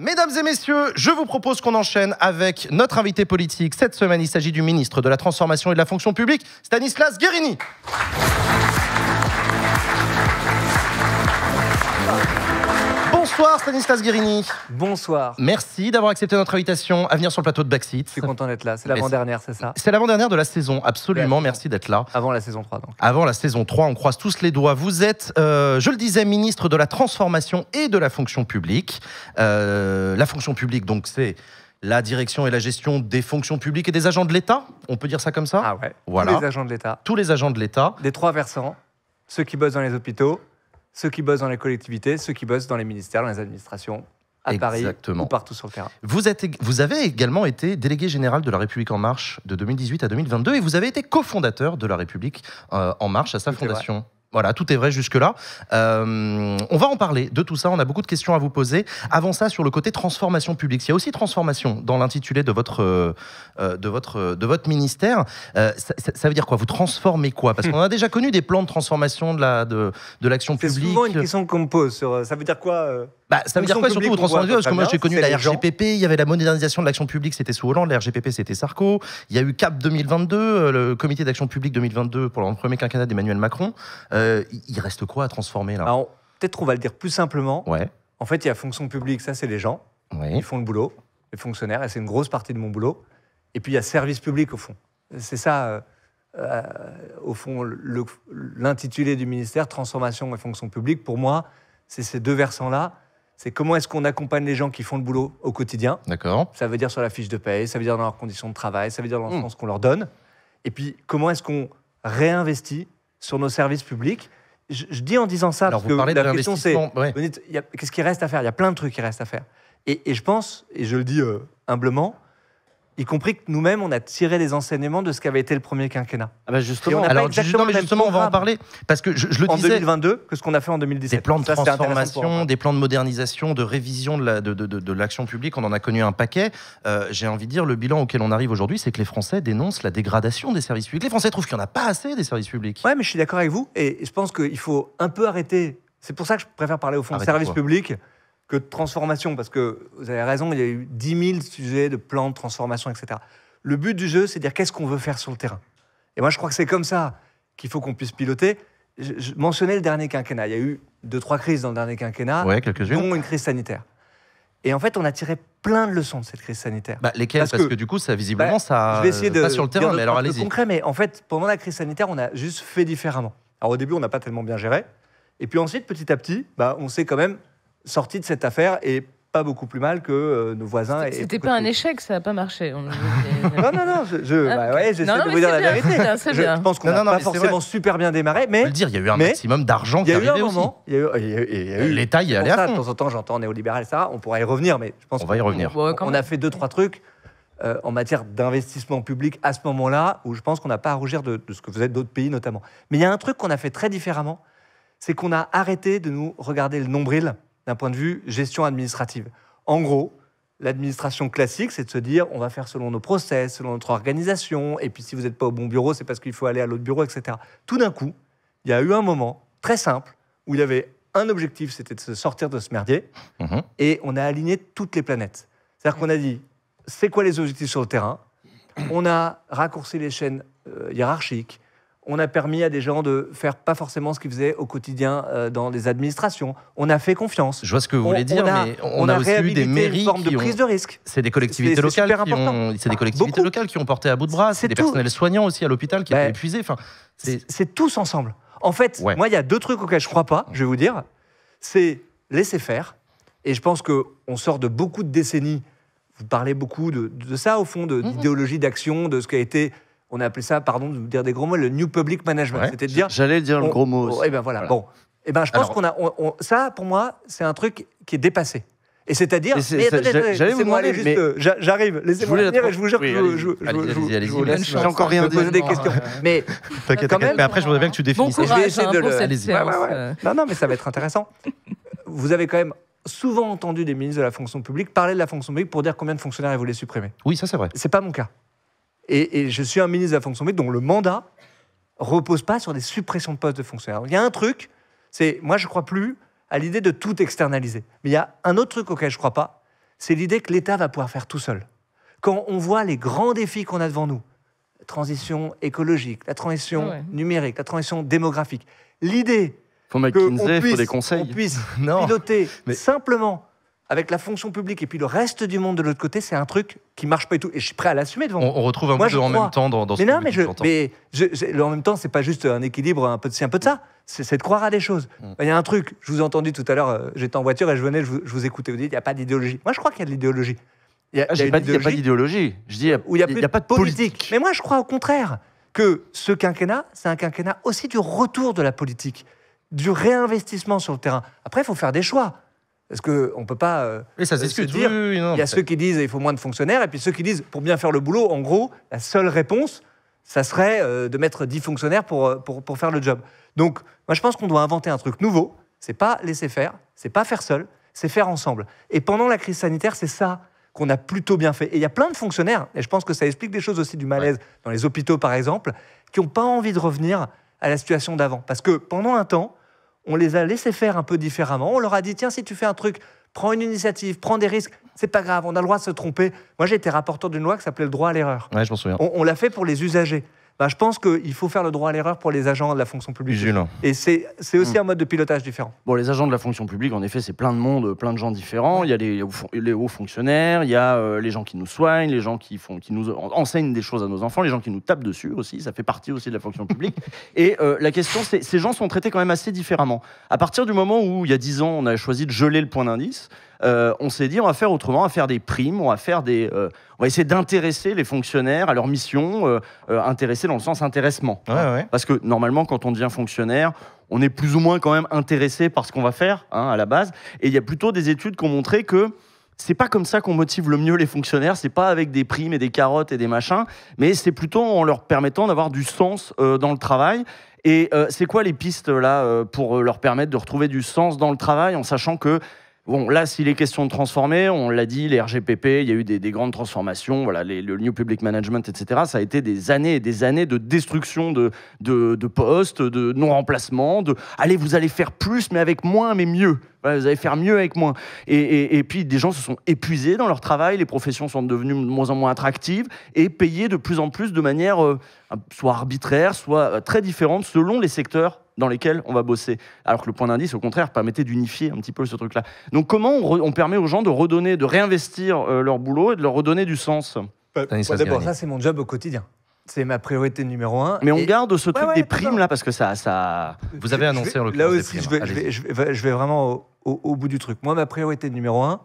Mesdames et messieurs, je vous propose qu'on enchaîne avec notre invité politique. Cette semaine, il s'agit du ministre de la Transformation et de la Fonction publique, Stanislas Guérini. Bonsoir Stanislas Guérini. Bonsoir. Merci d'avoir accepté notre invitation à venir sur le plateau de Backseat. Je suis content d'être là. C'est l'avant-dernière, c'est ça C'est l'avant-dernière de la saison, absolument. Merci d'être là. Avant la saison 3, donc. Avant la saison 3, on croise tous les doigts. Vous êtes, euh, je le disais, ministre de la Transformation et de la Fonction publique. Euh, la fonction publique, donc, c'est la direction et la gestion des fonctions publiques et des agents de l'État. On peut dire ça comme ça Ah ouais. Voilà. Tous les agents de l'État. Tous les agents de l'État. Des trois versants. Ceux qui bossent dans les hôpitaux, ceux qui bossent dans les collectivités, ceux qui bossent dans les ministères, dans les administrations, à Exactement. Paris ou partout sur le terrain. Vous, vous, avez également été délégué général de La République En Marche de 2018 à 2022 et vous avez été cofondateur de La République euh, En Marche à sa fondation. Voilà, tout est vrai jusque-là. Euh, on va en parler de tout ça. On a beaucoup de questions à vous poser. Avant ça, sur le côté transformation publique, il y a aussi transformation dans l'intitulé de votre, euh, euh, de, votre, de votre ministère. Euh, ça, veut dire quoi Vous transformez quoi Parce qu'on a déjà connu des plans de transformation de l'action la, de, de l'action publique. C'est souvent une question qu'on me pose euh, ça veut dire quoi bah, ça veut dire quoi surtout vous transformez Parce que moi j'ai connu la RGPP, il y avait la modernisation de l'action publique, c'était sous Hollande, la RGPP c'était Sarko, il y a eu CAP 2022, le comité d'action publique 2022 pour le premier quinquennat d'Emmanuel Macron. il reste quoi à transformer là Alors peut-être qu'on va le dire plus simplement. Ouais. En fait il y a fonction publique, ça c'est les gens, qui ils font le boulot, les fonctionnaires, et c'est une grosse partie de mon boulot. Et puis il y a service public au fond. C'est ça, euh, euh, au fond, l'intitulé du ministère, transformation et fonction publique, pour moi, c'est ces deux versants-là. C'est comment est-ce qu'on accompagne les gens qui font le boulot au quotidien. D'accord. Ça veut dire sur la fiche de paye, ça veut dire dans leurs conditions de travail, ça veut dire dans le hmm. qu'on leur donne. Et puis comment est-ce qu'on réinvestit sur nos services publics je, dis en disant ça, parce que la question c'est qu'est-ce qui reste à faire Il y a plein de trucs qui restent à faire. Et, je pense, et je le dis euh, humblement, y compris que nous-mêmes, on a tiré les enseignements de ce qu'avait été le premier quinquennat. Ah bah justement, alors on va en parler, parce que je, le disais... En 2022, que ce qu'on a fait en 2017. Des plans de transformation, des plans de modernisation, de révision de, l'action publique, on en a connu un paquet. Euh, j'ai envie de dire, le bilan auquel on arrive aujourd'hui, c'est que les Français dénoncent la dégradation des services publics. Les Français trouvent qu'il n'y en a pas assez des services publics. Oui, mais je suis d'accord avec vous, et je pense qu'il faut un peu arrêter... C'est pour ça que je préfère parler au fond de services publics, que de transformation, parce que vous avez raison, il y a eu 10 000 sujets de plans de transformation, etc. Le but du jeu, c'est de dire qu'est-ce qu'on veut faire sur le terrain. Et moi, je crois que c'est comme ça qu'il faut qu'on puisse piloter. Je, mentionnais le dernier quinquennat. Il y a eu deux, trois crises dans le dernier quinquennat, dont une crise sanitaire. Et en fait, on a tiré plein de leçons de cette crise sanitaire. Bah, lesquelles parce, que, du coup, ça visiblement, bah, ça. Je vais essayer euh, de. Pas sur le terrain, mais alors allez-y. concret, mais en fait, pendant la crise sanitaire, on a juste fait différemment. Alors au début, on n'a pas tellement bien géré. Et puis ensuite, petit à petit, bah, on sait quand même sorti de cette affaire et pas beaucoup plus mal que euh, nos voisins. C'était pas un échec, ça n'a pas marché. non, non, non, je, je ah, bah j'essaie de vous dire la vérité. je pense qu'on a pas forcément super bien démarré, mais. veux dire, il y a eu un maximum d'argent qui arrivé aussi. Il y a eu L'État y est allé à fond. De temps en temps, j'entends néolibéral, ça, on pourra y revenir, mais je pense qu'on va y revenir. On a fait deux, trois trucs. Euh, en matière d'investissement public à ce moment-là, où je pense qu'on n'a pas à rougir de, ce que vous êtes d'autres pays notamment. Mais il y a un truc qu'on a fait très différemment, c'est qu'on a arrêté de nous regarder le nombril d'un point de vue gestion administrative. En gros, l'administration classique, c'est de se dire on va faire selon nos process, selon notre organisation, et puis si vous n'êtes pas au bon bureau, c'est parce qu'il faut aller à l'autre bureau, etc. Tout d'un coup, il y a eu un moment très simple où il y avait un objectif, c'était de se sortir de ce merdier, mhm. et on a aligné toutes les planètes. C'est-à-dire qu'on a dit c'est quoi les objectifs sur le terrain, on a raccourci les chaînes euh, hiérarchiques, on a permis à des gens de faire pas forcément ce qu'ils faisaient au quotidien euh, dans les administrations. On a fait confiance. Je vois ce que vous voulez dire, mais on, a, aussi eu des mairies forme de prise de risque. C'est des collectivités locales qui ont, porté à bout de bras. C'est des personnels soignants aussi à l'hôpital qui ont étaient épuisés. Enfin, c'est tous ensemble. En fait, moi, il y a deux trucs auxquels je crois pas. Je vais vous dire, c'est laisser faire. Et je pense qu'on sort de beaucoup de décennies. Vous parlez beaucoup de, ça, au fond, mhm. d'idéologie d'action, de ce qui a été on a appelé ça, pardon de vous dire des gros mots, le new public management. dire. J'allais dire le gros mot. Aussi. Eh ben, voilà. Bon. Et eh bien je pense qu'on a. ça, pour moi, c'est un truc qui est dépassé. Et c'est-à-dire, J'allais moi aller j'arrive, laissez-moi venir et je vous jure que je, je, vous J'ai encore rien dit. poser des questions. Mais quand mais après, je voudrais bien que tu définisses. Bon je vais essayer hein, de le. Euh. Non, non, mais ça va être intéressant. Vous avez quand même souvent entendu des ministres de la fonction publique parler de la fonction publique pour dire combien de fonctionnaires ils voulaient supprimer. Oui, ça c'est vrai. C'est pas mon cas. Et, je suis un ministre de la fonction publique dont le mandat repose pas sur des suppressions de postes de fonctionnaires. Il y a un truc, c'est moi je crois plus à l'idée de tout externaliser. Mais il y a un autre truc auquel je crois pas, c'est l'idée que l'État va pouvoir faire tout seul. Quand on voit les grands défis qu'on a devant nous, la transition écologique, la transition ah numérique, la transition démographique, l'idée qu'on puisse, conseils. piloter simplement avec la fonction publique et puis le reste du monde de l'autre côté, c'est un truc qui marche pas et tout. Et je suis prêt à l'assumer devant. On, on retrouve un peu en même temps dans, ce non, mais, je, mais en même temps, c'est pas juste un équilibre, un peu de ci, un peu de ça. C'est de croire à des choses. Mm. Il y a un truc. Je vous ai entendu tout à l'heure. Euh, j'étais en voiture et je venais, je vous, vous écoutais. Vous dites, il n'y a pas d'idéologie. Moi, je crois qu'il y a de l'idéologie. Il n'y ah, a, pas d'idéologie. Je dis, il n'y a, pas de politique. Mais moi, je crois au contraire que ce quinquennat, c'est un quinquennat aussi du retour de la politique, du réinvestissement sur le terrain. Après, il faut faire des choix. Parce qu'on ne peut pas Mais euh, ça se dire. il y a ceux qui disent il faut moins de fonctionnaires, et puis ceux qui disent pour bien faire le boulot, en gros, la seule réponse, ça serait euh, de mettre 10 fonctionnaires euh, pour, faire le job. Donc, moi, je pense qu'on doit inventer un truc nouveau. C'est pas laisser faire, c'est pas faire seul, c'est faire ensemble. Et pendant la crise sanitaire, c'est ça qu'on a plutôt bien fait. Et il y a plein de fonctionnaires, et je pense que ça explique des choses aussi du malaise dans les hôpitaux, par exemple, qui n'ont pas envie de revenir à la situation d'avant. Parce que pendant un temps, on les a laissés faire un peu différemment. On leur a dit tiens, si tu fais un truc, prends une initiative, prends des risques. C'est pas grave, on a le droit de se tromper. Moi, j'ai été rapporteur d'une loi qui s'appelait le droit à l'erreur. Ouais, je m'en souviens. on l'a fait pour les usagers. Bah, je pense qu'il faut faire le droit à l'erreur pour les agents de la fonction publique. Et c'est aussi mm. un mode de pilotage différent. Bon, les agents de la fonction publique, en effet, c'est plein de monde, plein de gens différents. Il y a les, hauts fonctionnaires, il y a euh, les gens qui nous soignent, les gens qui, nous enseignent des choses à nos enfants, les gens qui nous tapent dessus aussi. Ça fait partie aussi de la fonction publique. Et euh, la question, c'est ces gens sont traités quand même assez différemment. À partir du moment où, il y a dix ans, on a choisi de geler le point d'indice, euh, on s'est dit on va faire autrement, on va faire des primes, on va faire des, euh, va essayer d'intéresser les fonctionnaires à leur mission, euh, intéresser dans le sens intéressement. Parce que normalement, quand on devient fonctionnaire, on est plus ou moins quand même intéressé par ce qu'on va faire hein, à la base. Et il y a plutôt des études qui ont montré que c'est pas comme ça qu'on motive le mieux les fonctionnaires, c'est pas avec des primes et des carottes et des machins, mais c'est plutôt en leur permettant d'avoir du sens dans le travail. Et c'est quoi les pistes là pour leur permettre de retrouver du sens dans le travail en sachant que Bon, là, s'il est question de transformer, on l'a dit, les RGPP, il y a eu des, grandes transformations, voilà, le New Public Management, etc. Ça a été des années et des années de destruction de, postes, de non-remplacement, de allez, vous allez faire plus, mais avec moins, mais mieux. vous allez faire mieux avec moins. Et, puis, des gens se sont épuisés dans leur travail, les professions sont devenues de moins en moins attractives et payées de plus en plus de manière euh, soit arbitraire, soit euh, très différente selon les secteurs dans lesquels on va bosser. Alors que le point d'indice, au contraire, permettait d'unifier un petit peu ce truc-là. Donc comment on, permet aux gens de redonner, de réinvestir euh, leur boulot et de leur redonner du sens D'abord, ça, c'est mon job au quotidien. C'est ma priorité numéro un. Mais on garde ce truc des primes là parce que ça, ça. Euh, Vous avez annoncé en l'occurrence. Là aussi, je vais, vraiment au, bout du truc. Moi, ma priorité numéro un,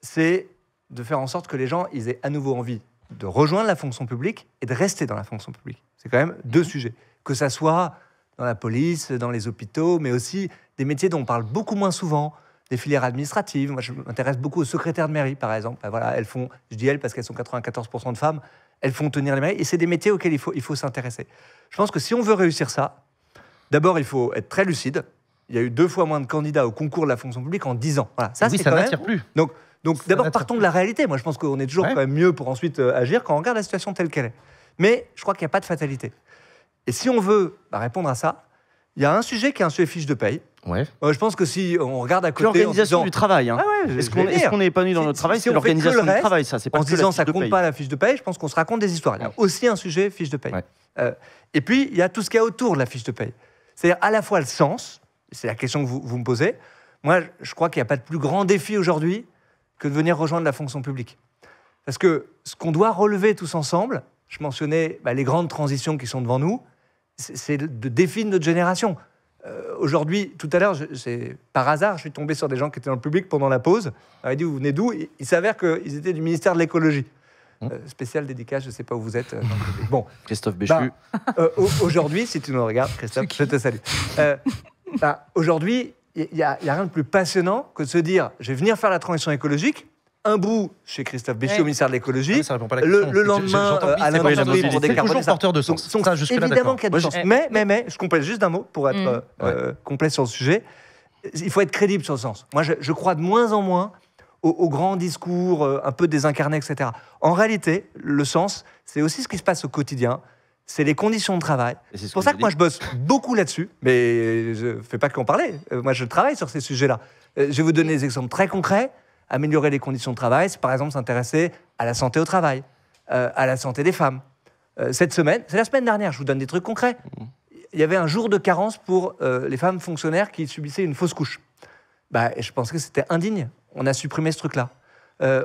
c'est de faire en sorte que les gens, ils aient à nouveau envie de rejoindre la fonction publique et de rester dans la fonction publique. C'est quand même deux sujets. Que ça soit dans la police, dans les hôpitaux, mais aussi des métiers dont on parle beaucoup moins souvent, des filières administratives. Moi, je m'intéresse beaucoup aux secrétaires de mairie, par exemple. Ben voilà, elles font, je dis elles parce qu'elles sont 94% de femmes, elles font tenir les mairies, et c'est des métiers auxquels il faut, il faut s'intéresser. Je pense que si on veut réussir ça, d'abord, il faut être très lucide. Il y a eu deux fois moins de candidats au concours de la fonction publique en 10 ans. Voilà, ça, oui, ça n'attire même... plus. Donc, donc d'abord, partons de la réalité. Moi, je pense qu'on est toujours quand même mieux pour ensuite euh, agir quand on regarde la situation telle qu'elle est. Mais je crois qu'il n'y a pas de fatalité. Et si on veut bah, répondre à ça, il y a un sujet qui est un sujet fiche de paye. Ouais. Euh, je pense que si on regarde à côté. L'organisation du travail. Hein. Ah est-ce qu'on est, épanoui dans notre travail C'est l'organisation du travail, ça. Pas en se disant ça compte pas la fiche de paye, je pense qu'on se raconte des histoires. Il y a aussi un sujet fiche de paye. Euh, et puis, il y a tout ce qu'il y a autour de la fiche de paye. C'est-à-dire à la fois le sens, c'est la question que vous, me posez. Moi, je crois qu'il n'y a pas de plus grand défi aujourd'hui que de venir rejoindre la fonction publique. Parce que ce qu'on doit relever tous ensemble, je mentionnais bah, les grandes transitions qui sont devant nous, c'est le défi de notre génération. Euh, aujourd'hui, tout à l'heure, par hasard, je suis tombé sur des gens qui étaient dans le public pendant la pause. On m'a dit Vous venez d'où Il, s'avère qu'ils étaient du ministère de l'écologie. Hum. Euh, spécial dédicace, je ne sais pas où vous êtes. Euh, bon, Christophe bah, Béchu. Aujourd'hui, si tu nous regardes, Christophe, je te salue. Bah, aujourd'hui, il n'y a, rien de plus passionnant que de se dire Je vais venir faire la transition écologique, un bout chez Christophe Béchu au ministère de l'écologie, ah le, lendemain Alain euh, pour décarboner. C'est porteur de sens. évidemment qu'il y a sens. Mais, mais, mais, je complète juste d'un mot pour être mm. euh, euh, complet sur le sujet. Il faut être crédible sur le sens. Moi, je crois de moins en moins aux, grands discours un peu désincarnés, etc. En réalité, le sens, c'est aussi ce qui se passe au quotidien. C'est les conditions de travail. C'est pour ça que moi, je bosse beaucoup là-dessus, mais je fais pas qu'en parler. Moi, je travaille sur ces sujets-là. Je vais vous donner des exemples très concrets améliorer les conditions de travail, c'est par exemple s'intéresser à la santé au travail, euh, à la santé des femmes. Euh, cette semaine, c'est la semaine dernière, je vous donne des trucs concrets. Il y avait un jour de carence pour euh, les femmes fonctionnaires qui subissaient une fausse couche. Bah, je pense que c'était indigne. On a supprimé ce truc-là.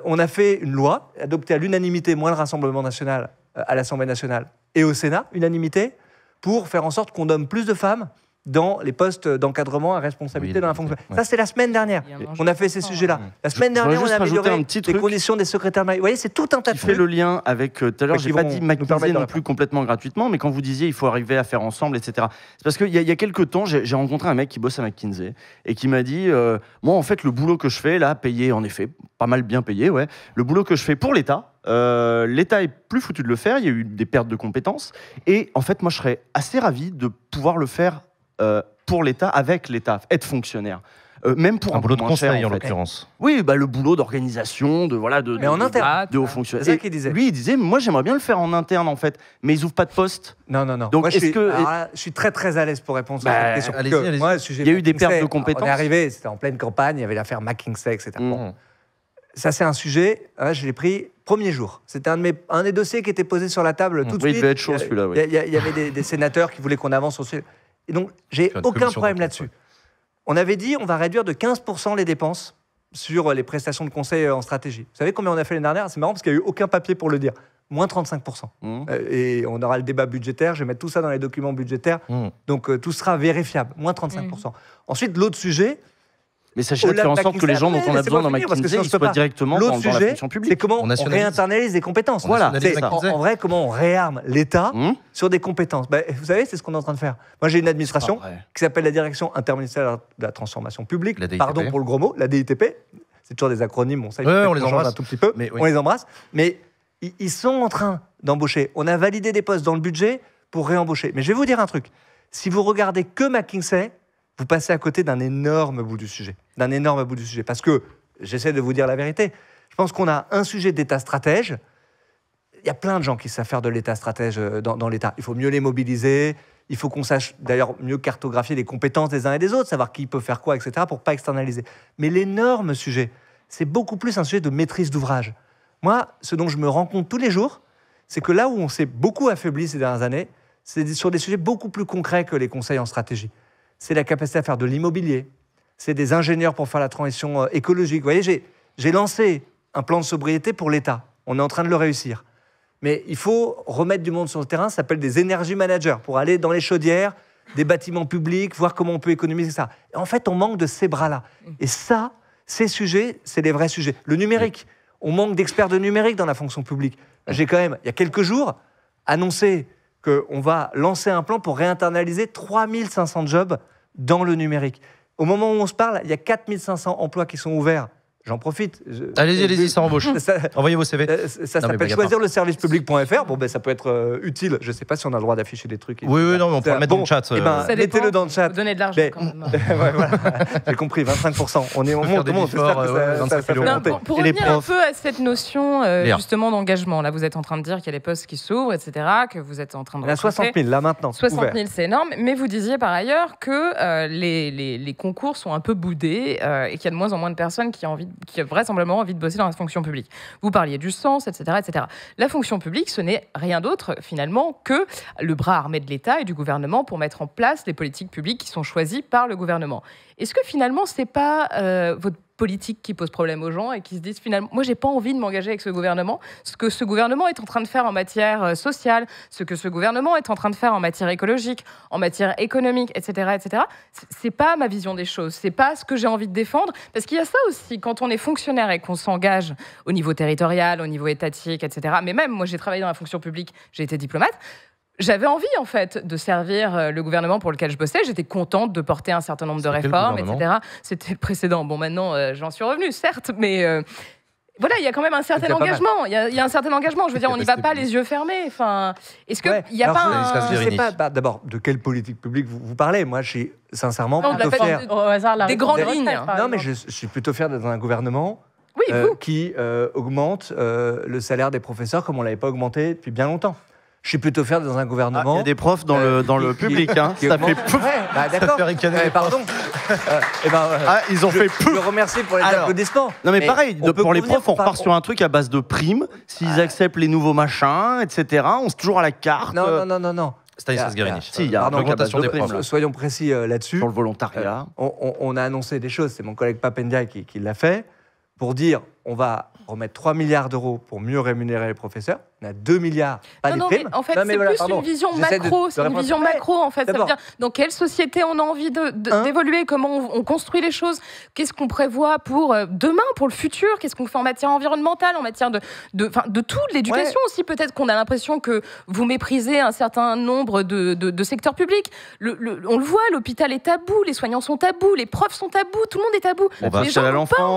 on a fait une loi adoptée à l'unanimité, moins le Rassemblement national, à l'Assemblée nationale et au Sénat, unanimité, pour faire en sorte qu'on donne plus de femmes dans les postes d'encadrement à responsabilité dans la fonction. Ça, c'est la semaine dernière. On a fait ces sujets-là. Hein. La semaine dernière, on a amélioré les conditions des secrétaires Vous voyez, c'est tout un tas de fait le lien avec euh, tout à l'heure, j'ai pas dit McKinsey non plus complètement gratuitement, mais quand vous disiez il faut arriver à faire ensemble, etc. C'est parce qu'il y, y, a quelques temps, j'ai rencontré un mec qui bosse à McKinsey et qui m'a dit euh, moi, en fait, le boulot que je fais là, payé en effet, pas mal bien payé, ouais. Le boulot que je fais pour l'État, euh, l'État est plus foutu de le faire, il y a eu des pertes de compétences. Et en fait, moi, je serais assez ravi de pouvoir le faire euh, pour l'État, avec l'État, être fonctionnaire. Euh, même pour un, boulot de conseil en, l'occurrence. Oui, bah, le boulot d'organisation, de voilà, de, de, de, haut fonctionnaire. C'est ça qu'il disait. Lui, il disait, moi j'aimerais bien le faire en interne en fait, mais ils ouvrent pas de poste. Non, non, non. Donc je, suis, que... je suis très très à l'aise pour répondre à cette bah, question. il y a eu des pertes de compétences. On est arrivé, c'était en pleine campagne, il y avait l'affaire McKinsey, etc. Mmh. Ça, c'est un sujet, hein, je l'ai pris premier jour. C'était un, de un des dossiers qui était posé sur la table mmh. tout de suite. Il devait être chaud celui-là. Il y, avait des, sénateurs qui voulaient qu'on avance sur et donc, j'ai aucun problème là-dessus. On avait dit, on va réduire de 15% les dépenses sur euh, les prestations de conseil euh, en stratégie. Vous savez combien on a fait l'année dernière C'est marrant parce qu'il n'y a eu aucun papier pour le dire. Moins 35%. Mmh. Euh, et on aura le débat budgétaire, je vais mettre tout ça dans les documents budgétaires, mmh. donc tout sera vérifiable. Moins 35%. Mmh. Ensuite, l'autre sujet, mais sachez oh faire en sorte que les gens dont on a besoin dans McKinsey soient directement dans la fonction publique. C'est comment on réinternalise des compétences. Voilà. En vrai, comment on réarme l'État hum sur des compétences. Bah, vous savez, c'est ce qu'on est en train de faire. Moi, j'ai une administration qui s'appelle la Direction interministérielle de la transformation publique. Pardon pour le gros mot, la DITP. C'est toujours des acronymes, on les embrasse un tout petit peu. Mais On les embrasse. Mais ils sont en train d'embaucher. On a validé des postes dans le budget pour réembaucher. Mais je vais vous dire un truc. Si vous regardez que McKinsey, vous passez à côté d'un énorme bout du sujet. D'un énorme bout du sujet. Parce que, j'essaie de vous dire la vérité, je pense qu'on a un sujet d'État stratège. Il y a plein de gens qui savent faire de l'État stratège euh, dans, l'État. Il faut mieux les mobiliser. Il faut qu'on sache d'ailleurs mieux cartographier les compétences des uns et des autres, savoir qui peut faire quoi, etc., pour pas externaliser. Mais l'énorme sujet, c'est beaucoup plus un sujet de maîtrise d'ouvrage. Moi, ce dont je me rends compte tous les jours, c'est que là où on s'est beaucoup affaibli ces dernières années, c'est sur des sujets beaucoup plus concrets que les conseils en stratégie c'est la capacité à faire de l'immobilier, c'est des ingénieurs pour faire la transition euh, écologique. Vous voyez, j'ai lancé un plan de sobriété pour l'État. On est en train de le réussir. Mais il faut remettre du monde sur le terrain, ça s'appelle des énergies managers, pour aller dans les chaudières, des bâtiments publics, voir comment on peut économiser ça. en fait, on manque de ces bras-là. Et ça, ces sujets, c'est les vrais sujets. Le numérique, on manque d'experts de numérique dans la fonction publique. J'ai quand même, il y a quelques jours, annoncé on va lancer un plan pour réinternaliser 3500 jobs dans le numérique. Au moment où on se parle, il y a 4500 emplois qui sont ouverts J'en profite. Allez-y, allez-y, ça embauche. Envoyez vos CV. Euh, ça, ça s'appelle choisir le service public.fr. Bon, ben, ça peut être euh, utile. Je ne sais pas si on a le droit d'afficher des trucs. Oui, oui, non, mais on peut le mettre dans le chat. Eh ben, euh. Mettez-le dans le chat. Donnez de l'argent quand même. ouais, J'ai compris, 25%. On est on monte, monte, efforts, que ouais, ça, ça Pour, pour revenir un peu à cette notion justement d'engagement, là, vous êtes en train de dire qu'il y a des postes qui s'ouvrent, etc., que vous êtes en train de. Il y a 60 000 là maintenant. 60 000, c'est énorme. Mais vous disiez par ailleurs que les concours sont un peu boudés et qu'il y a de moins en moins de personnes qui ont envie de qui a vraisemblablement envie de bosser dans la fonction publique. Vous parliez du sens, etc. etc. La fonction publique, ce n'est rien d'autre finalement que le bras armé de l'État et du gouvernement pour mettre en place les politiques publiques qui sont choisies par le gouvernement. Est-ce que finalement, ce n'est pas euh, votre politique qui pose problème aux gens et qui se disent finalement, moi, j'ai pas envie de m'engager avec ce gouvernement. Ce que ce gouvernement est en train de faire en matière euh, sociale, ce que ce gouvernement est en train de faire en matière écologique, en matière économique, etc., etc. C'est pas ma vision des choses. C'est pas ce que j'ai envie de défendre. Parce qu'il y a ça aussi quand on est fonctionnaire et qu'on s'engage au niveau territorial, au niveau étatique, etc. Mais même moi, j'ai travaillé dans la fonction publique, j'ai été diplomate j'avais envie en fait de servir euh, le gouvernement pour lequel je bossais. J'étais contente de porter un certain nombre de réformes, etc. C'était le précédent. Bon, maintenant euh, j'en suis revenue, certes, mais euh, voilà, il y a quand même un certain engagement. Il y, a un certain engagement. Je veux dire, on n'y va pas les yeux fermés. Enfin, est-ce que il a pas un... Je sais pas. Bah, d'abord, de quelle politique publique vous, parlez Moi, je suis sincèrement plutôt fier des grandes lignes. Non, mais je, suis plutôt fier d'être un gouvernement. qui augmente le salaire des professeurs comme on l'avait pas augmenté depuis bien longtemps je suis plutôt faire dans un gouvernement. Ah, il y a des profs dans le, euh, dans le public, hein. Bah, ça fait pouf bah, D'accord. pardon. Euh, eh ben, euh, ah, ils ont fait pouf Je remercier pour les Alors, applaudissements. Non, mais, pareil, pour les profs, on repart sur un truc à base de primes. S'ils ah. acceptent les nouveaux machins, etc., on se toujours à la carte. Non, non, non, non. non. Stanislas Si, il y a des primes. Soyons précis là-dessus. Sur le volontariat. On, on, a annoncé des choses, c'est mon collègue Papendia qui, qui l'a fait, pour dire on va remettre 3 milliards d'euros pour mieux rémunérer les professeurs on a 2 milliards. Pas non, non, Mais en fait, c'est plus une vision macro. C'est une vision macro, en fait. Ça veut dire dans quelle société on a envie hein d'évoluer, comment on, construit les choses, qu'est-ce qu'on prévoit pour euh, demain, pour le futur, qu'est-ce qu'on fait en matière environnementale, en matière de, de, de tout, de l'éducation aussi. Peut-être qu'on a l'impression que vous méprisez un certain nombre de, secteurs publics. on le voit, l'hôpital est tabou, les soignants sont tabous, les profs sont tabous, tout le monde est tabou. On va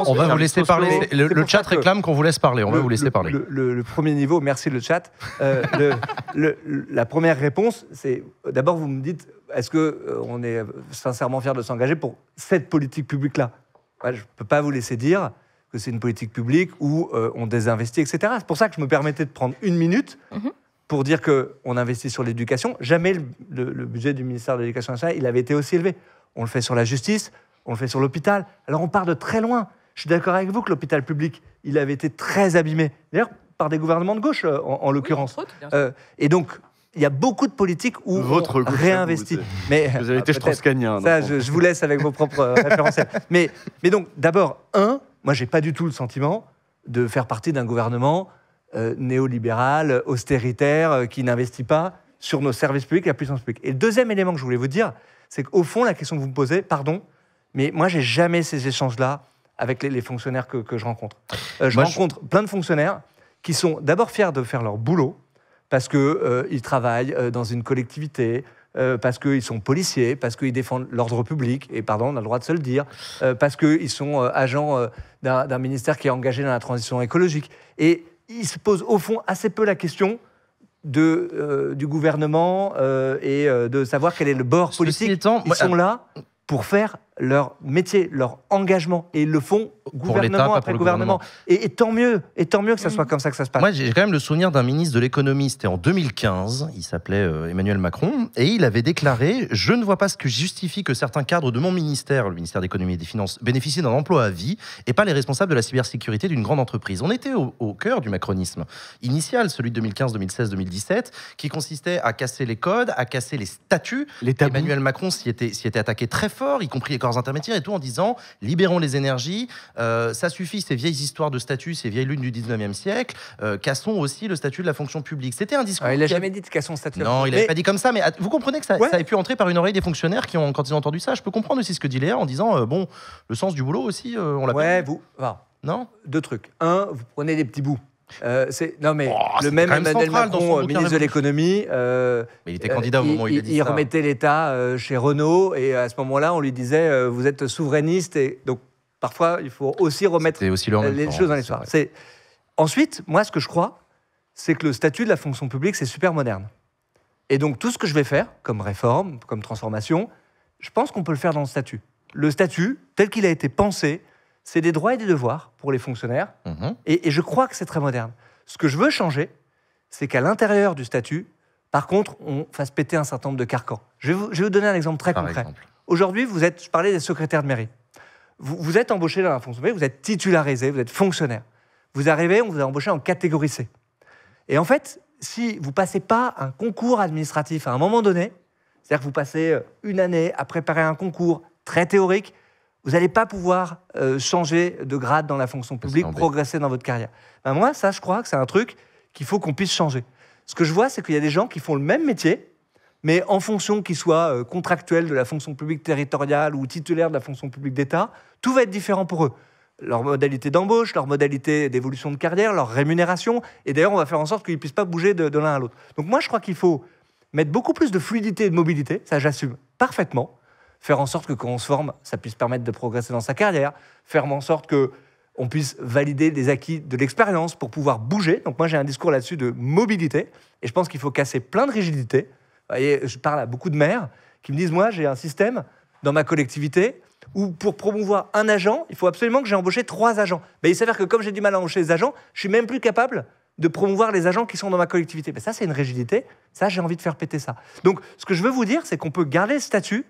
On va vous laisser parler. Le, le chat réclame qu'on vous laisse parler. On va vous laisser parler. Le premier niveau, merci le chat. Euh, le, la première réponse, c'est d'abord, vous me dites, est-ce qu'on euh, on est sincèrement fier de s'engager pour cette politique publique-là Je ne peux pas vous laisser dire que c'est une politique publique où euh, on désinvestit, etc. C'est pour ça que je me permettais de prendre une minute mhm. pour dire qu'on investit sur l'éducation. Jamais le, le, budget du ministère de l'Éducation nationale, il avait été aussi élevé. On le fait sur la justice, on le fait sur l'hôpital. Alors on part de très loin. Je suis d'accord avec vous que l'hôpital public, il avait été très abîmé. D'ailleurs, par des gouvernements de gauche, euh, en, l'occurrence. Euh, et donc, il y a beaucoup de politiques où Votre réinvestit. Vous, mais, vous avez euh, été strauss je, vous laisse avec vos propres référentiels. Mais, mais donc, d'abord, un, moi, j'ai pas du tout le sentiment de faire partie d'un gouvernement néolibéral, austéritaire, qui n'investit pas sur nos services publics et la puissance publique. Et le deuxième élément que je voulais vous dire, c'est qu'au fond, la question que vous me posez, pardon, mais moi, j'ai jamais ces échanges-là avec les, fonctionnaires que, je rencontre. je rencontre plein de fonctionnaires qui sont d'abord fiers de faire leur boulot, parce qu'ils euh, ils travaillent euh, dans une collectivité, euh, parce parce qu'ils sont policiers, parce qu'ils défendent l'ordre public, et pardon, on a le droit de se le dire, parce parce qu'ils sont agents d'un ministère qui est engagé dans la transition écologique. Et ils se posent au fond assez peu la question de, du gouvernement et de savoir quel est le bord politique. ils sont ah, là pour faire leur métier, leur engagement, et le font gouvernement après gouvernement. Et, tant mieux, et tant mieux que ça mm. soit comme ça que ça se passe. Moi, j'ai quand même le souvenir d'un ministre de l'économie, c'était en 2015, il s'appelait euh, Emmanuel Macron, et il avait déclaré « Je ne vois pas ce que justifie que certains cadres de mon ministère, le ministère d'économie et des finances, bénéficient d'un emploi à vie, et pas les responsables de la cybersécurité d'une grande entreprise. » On était au, cœur du macronisme initial, celui de 2015, 2016, 2017, qui consistait à casser les codes, à casser les statuts. Emmanuel Macron s'y était, était attaqué très fort, y compris les intermédiaires et tout en disant libérons les énergies, euh, ça suffit ces vieilles histoires de statut, ces vieilles lunes du 19e siècle, euh, cassons aussi le statut de la fonction publique. C'était un discours. Ah, il n'a jamais dit de cassons le statut. Non, il n'a pas dit comme ça, mais vous comprenez que ça, a pu entrer par une oreille des fonctionnaires qui ont, quand ils ont entendu ça, je peux comprendre aussi ce que dit Léa en disant euh, bon, le sens du boulot aussi, on l'a Ouais, vous. va non Deux trucs. Un, vous prenez des petits bouts. Euh, c'est non mais oh, le même Emmanuel Macron, euh, ministre de l'économie, euh, mais il était candidat au moment où il, il remettait l'État chez Renault et à ce moment-là on lui disait vous êtes souverainiste et donc parfois il faut aussi remettre aussi les choses dans l'histoire. ensuite moi ce que je crois c'est que le statut de la fonction publique c'est super moderne et donc tout ce que je vais faire comme réforme comme transformation je pense qu'on peut le faire dans le statut. Le statut tel qu'il a été pensé c'est des droits et des devoirs pour les fonctionnaires. Mhm. Et, je crois que c'est très moderne. Ce que je veux changer, c'est qu'à l'intérieur du statut, par contre, on fasse péter un certain nombre de carcans. Je vais vous, donner un exemple très concret. Aujourd'hui, vous êtes, je parlais des secrétaires de mairie. Vous, êtes embauché dans la fonction vous êtes titularisé, vous êtes fonctionnaire. Vous arrivez, on vous a embauché en catégorie C. Et en fait, si vous passez pas un concours administratif à un moment donné, c'est-à-dire que vous passez euh, une année à préparer un concours très théorique, vous n'allez pas pouvoir euh, changer de grade dans la fonction publique, progresser dans votre carrière. Ben, moi, ça, je crois que c'est un truc qu'il faut qu'on puisse changer. Ce que je vois, c'est qu'il y a des gens qui font le même métier, mais en fonction qu'ils soient euh, contractuels de la fonction publique territoriale ou titulaires de la fonction publique d'État, tout va être différent pour eux. Leur modalité d'embauche, leur modalité d'évolution de carrière, leur rémunération. Et d'ailleurs, on va faire en sorte qu'ils ne puissent pas bouger de, de l'un à l'autre. Donc moi, je crois qu'il faut mettre beaucoup plus de fluidité et de mobilité, ça j'assume parfaitement, faire en sorte que quand on se forme, ça puisse permettre de progresser dans sa carrière, faire en sorte que on puisse valider les acquis de l'expérience pour pouvoir bouger. Donc moi j'ai un discours là-dessus de mobilité et je pense qu'il faut casser plein de rigidités. voyez, je parle à beaucoup de maires qui me disent moi j'ai un système dans ma collectivité où pour promouvoir un agent, il faut absolument que j'ai embauché trois agents. Mais il s'avère que comme j'ai du mal à embaucher des agents, je suis même plus capable de promouvoir les agents qui sont dans ma collectivité. Mais ça c'est une rigidité, ça j'ai envie de faire péter ça. Donc ce que je veux vous dire c'est qu'on peut garder le statut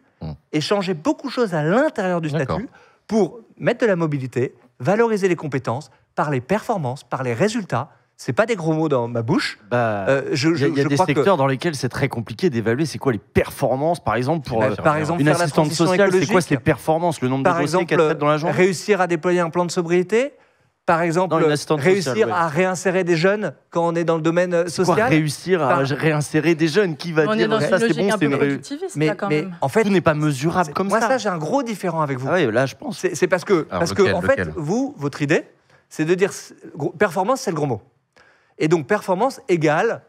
et mmh. changer beaucoup de choses à l'intérieur du statut pour mettre de la mobilité, valoriser les compétences par les performances, par les résultats. Ce C'est pas des gros mots dans ma bouche. il bah, euh, y a, des secteurs dans lesquels c'est très compliqué d'évaluer c'est quoi les performances, par exemple pour bah, euh, une assistante sociale, c'est quoi ces performances, le nombre de dossiers qu'elle traite dans la journée. Réussir à déployer un plan de sobriété, par exemple, réussir à réinsérer des jeunes quand on est dans le domaine euh, social. Quoi, réussir à réinsérer des jeunes, qui va dire dans ça c'est bon, c'est une mais, en fait, tout n'est pas mesurable comme moi, ça. Moi, ça, j'ai un gros différent avec vous. Ah oui, là, je pense. C'est parce que, parce que en fait, vous, votre idée, c'est de dire performance, c'est le gros mot. Et donc, performance égale,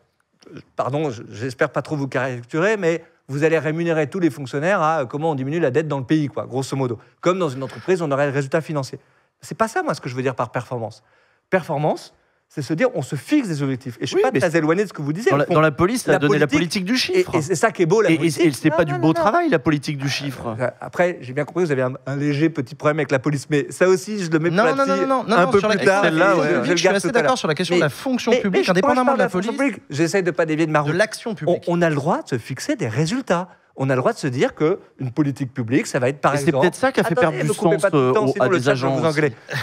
pardon, j'espère pas trop vous caricaturer, mais vous allez rémunérer tous les fonctionnaires à comment on diminue la dette dans le pays, quoi, grosso modo. Comme dans une entreprise, on aurait le résultat financier. C'est pas ça, moi, ce que je veux dire par performance. Performance, c'est se dire on se fixe des objectifs. Et je ne suis pas très éloigné de ce que vous disiez. Dans, la, police, ça la politique du chiffre. Et, c'est ça qui est beau, la et, politique. Et, c'était pas du beau travail, la politique du chiffre. Euh, après, j'ai bien compris, que vous avez un, léger petit problème avec la police, mais ça aussi, je le mets non, un peu plus tard. Là, je, suis assez d'accord sur la question de la fonction publique, indépendamment de la police. J'essaie de pas dévier de ma route. De l'action publique. On a le droit de se fixer des résultats on a le droit de se dire que une politique publique, ça va être par exemple. C'est peut-être ça qui a fait perdre du sens euh, à des agents.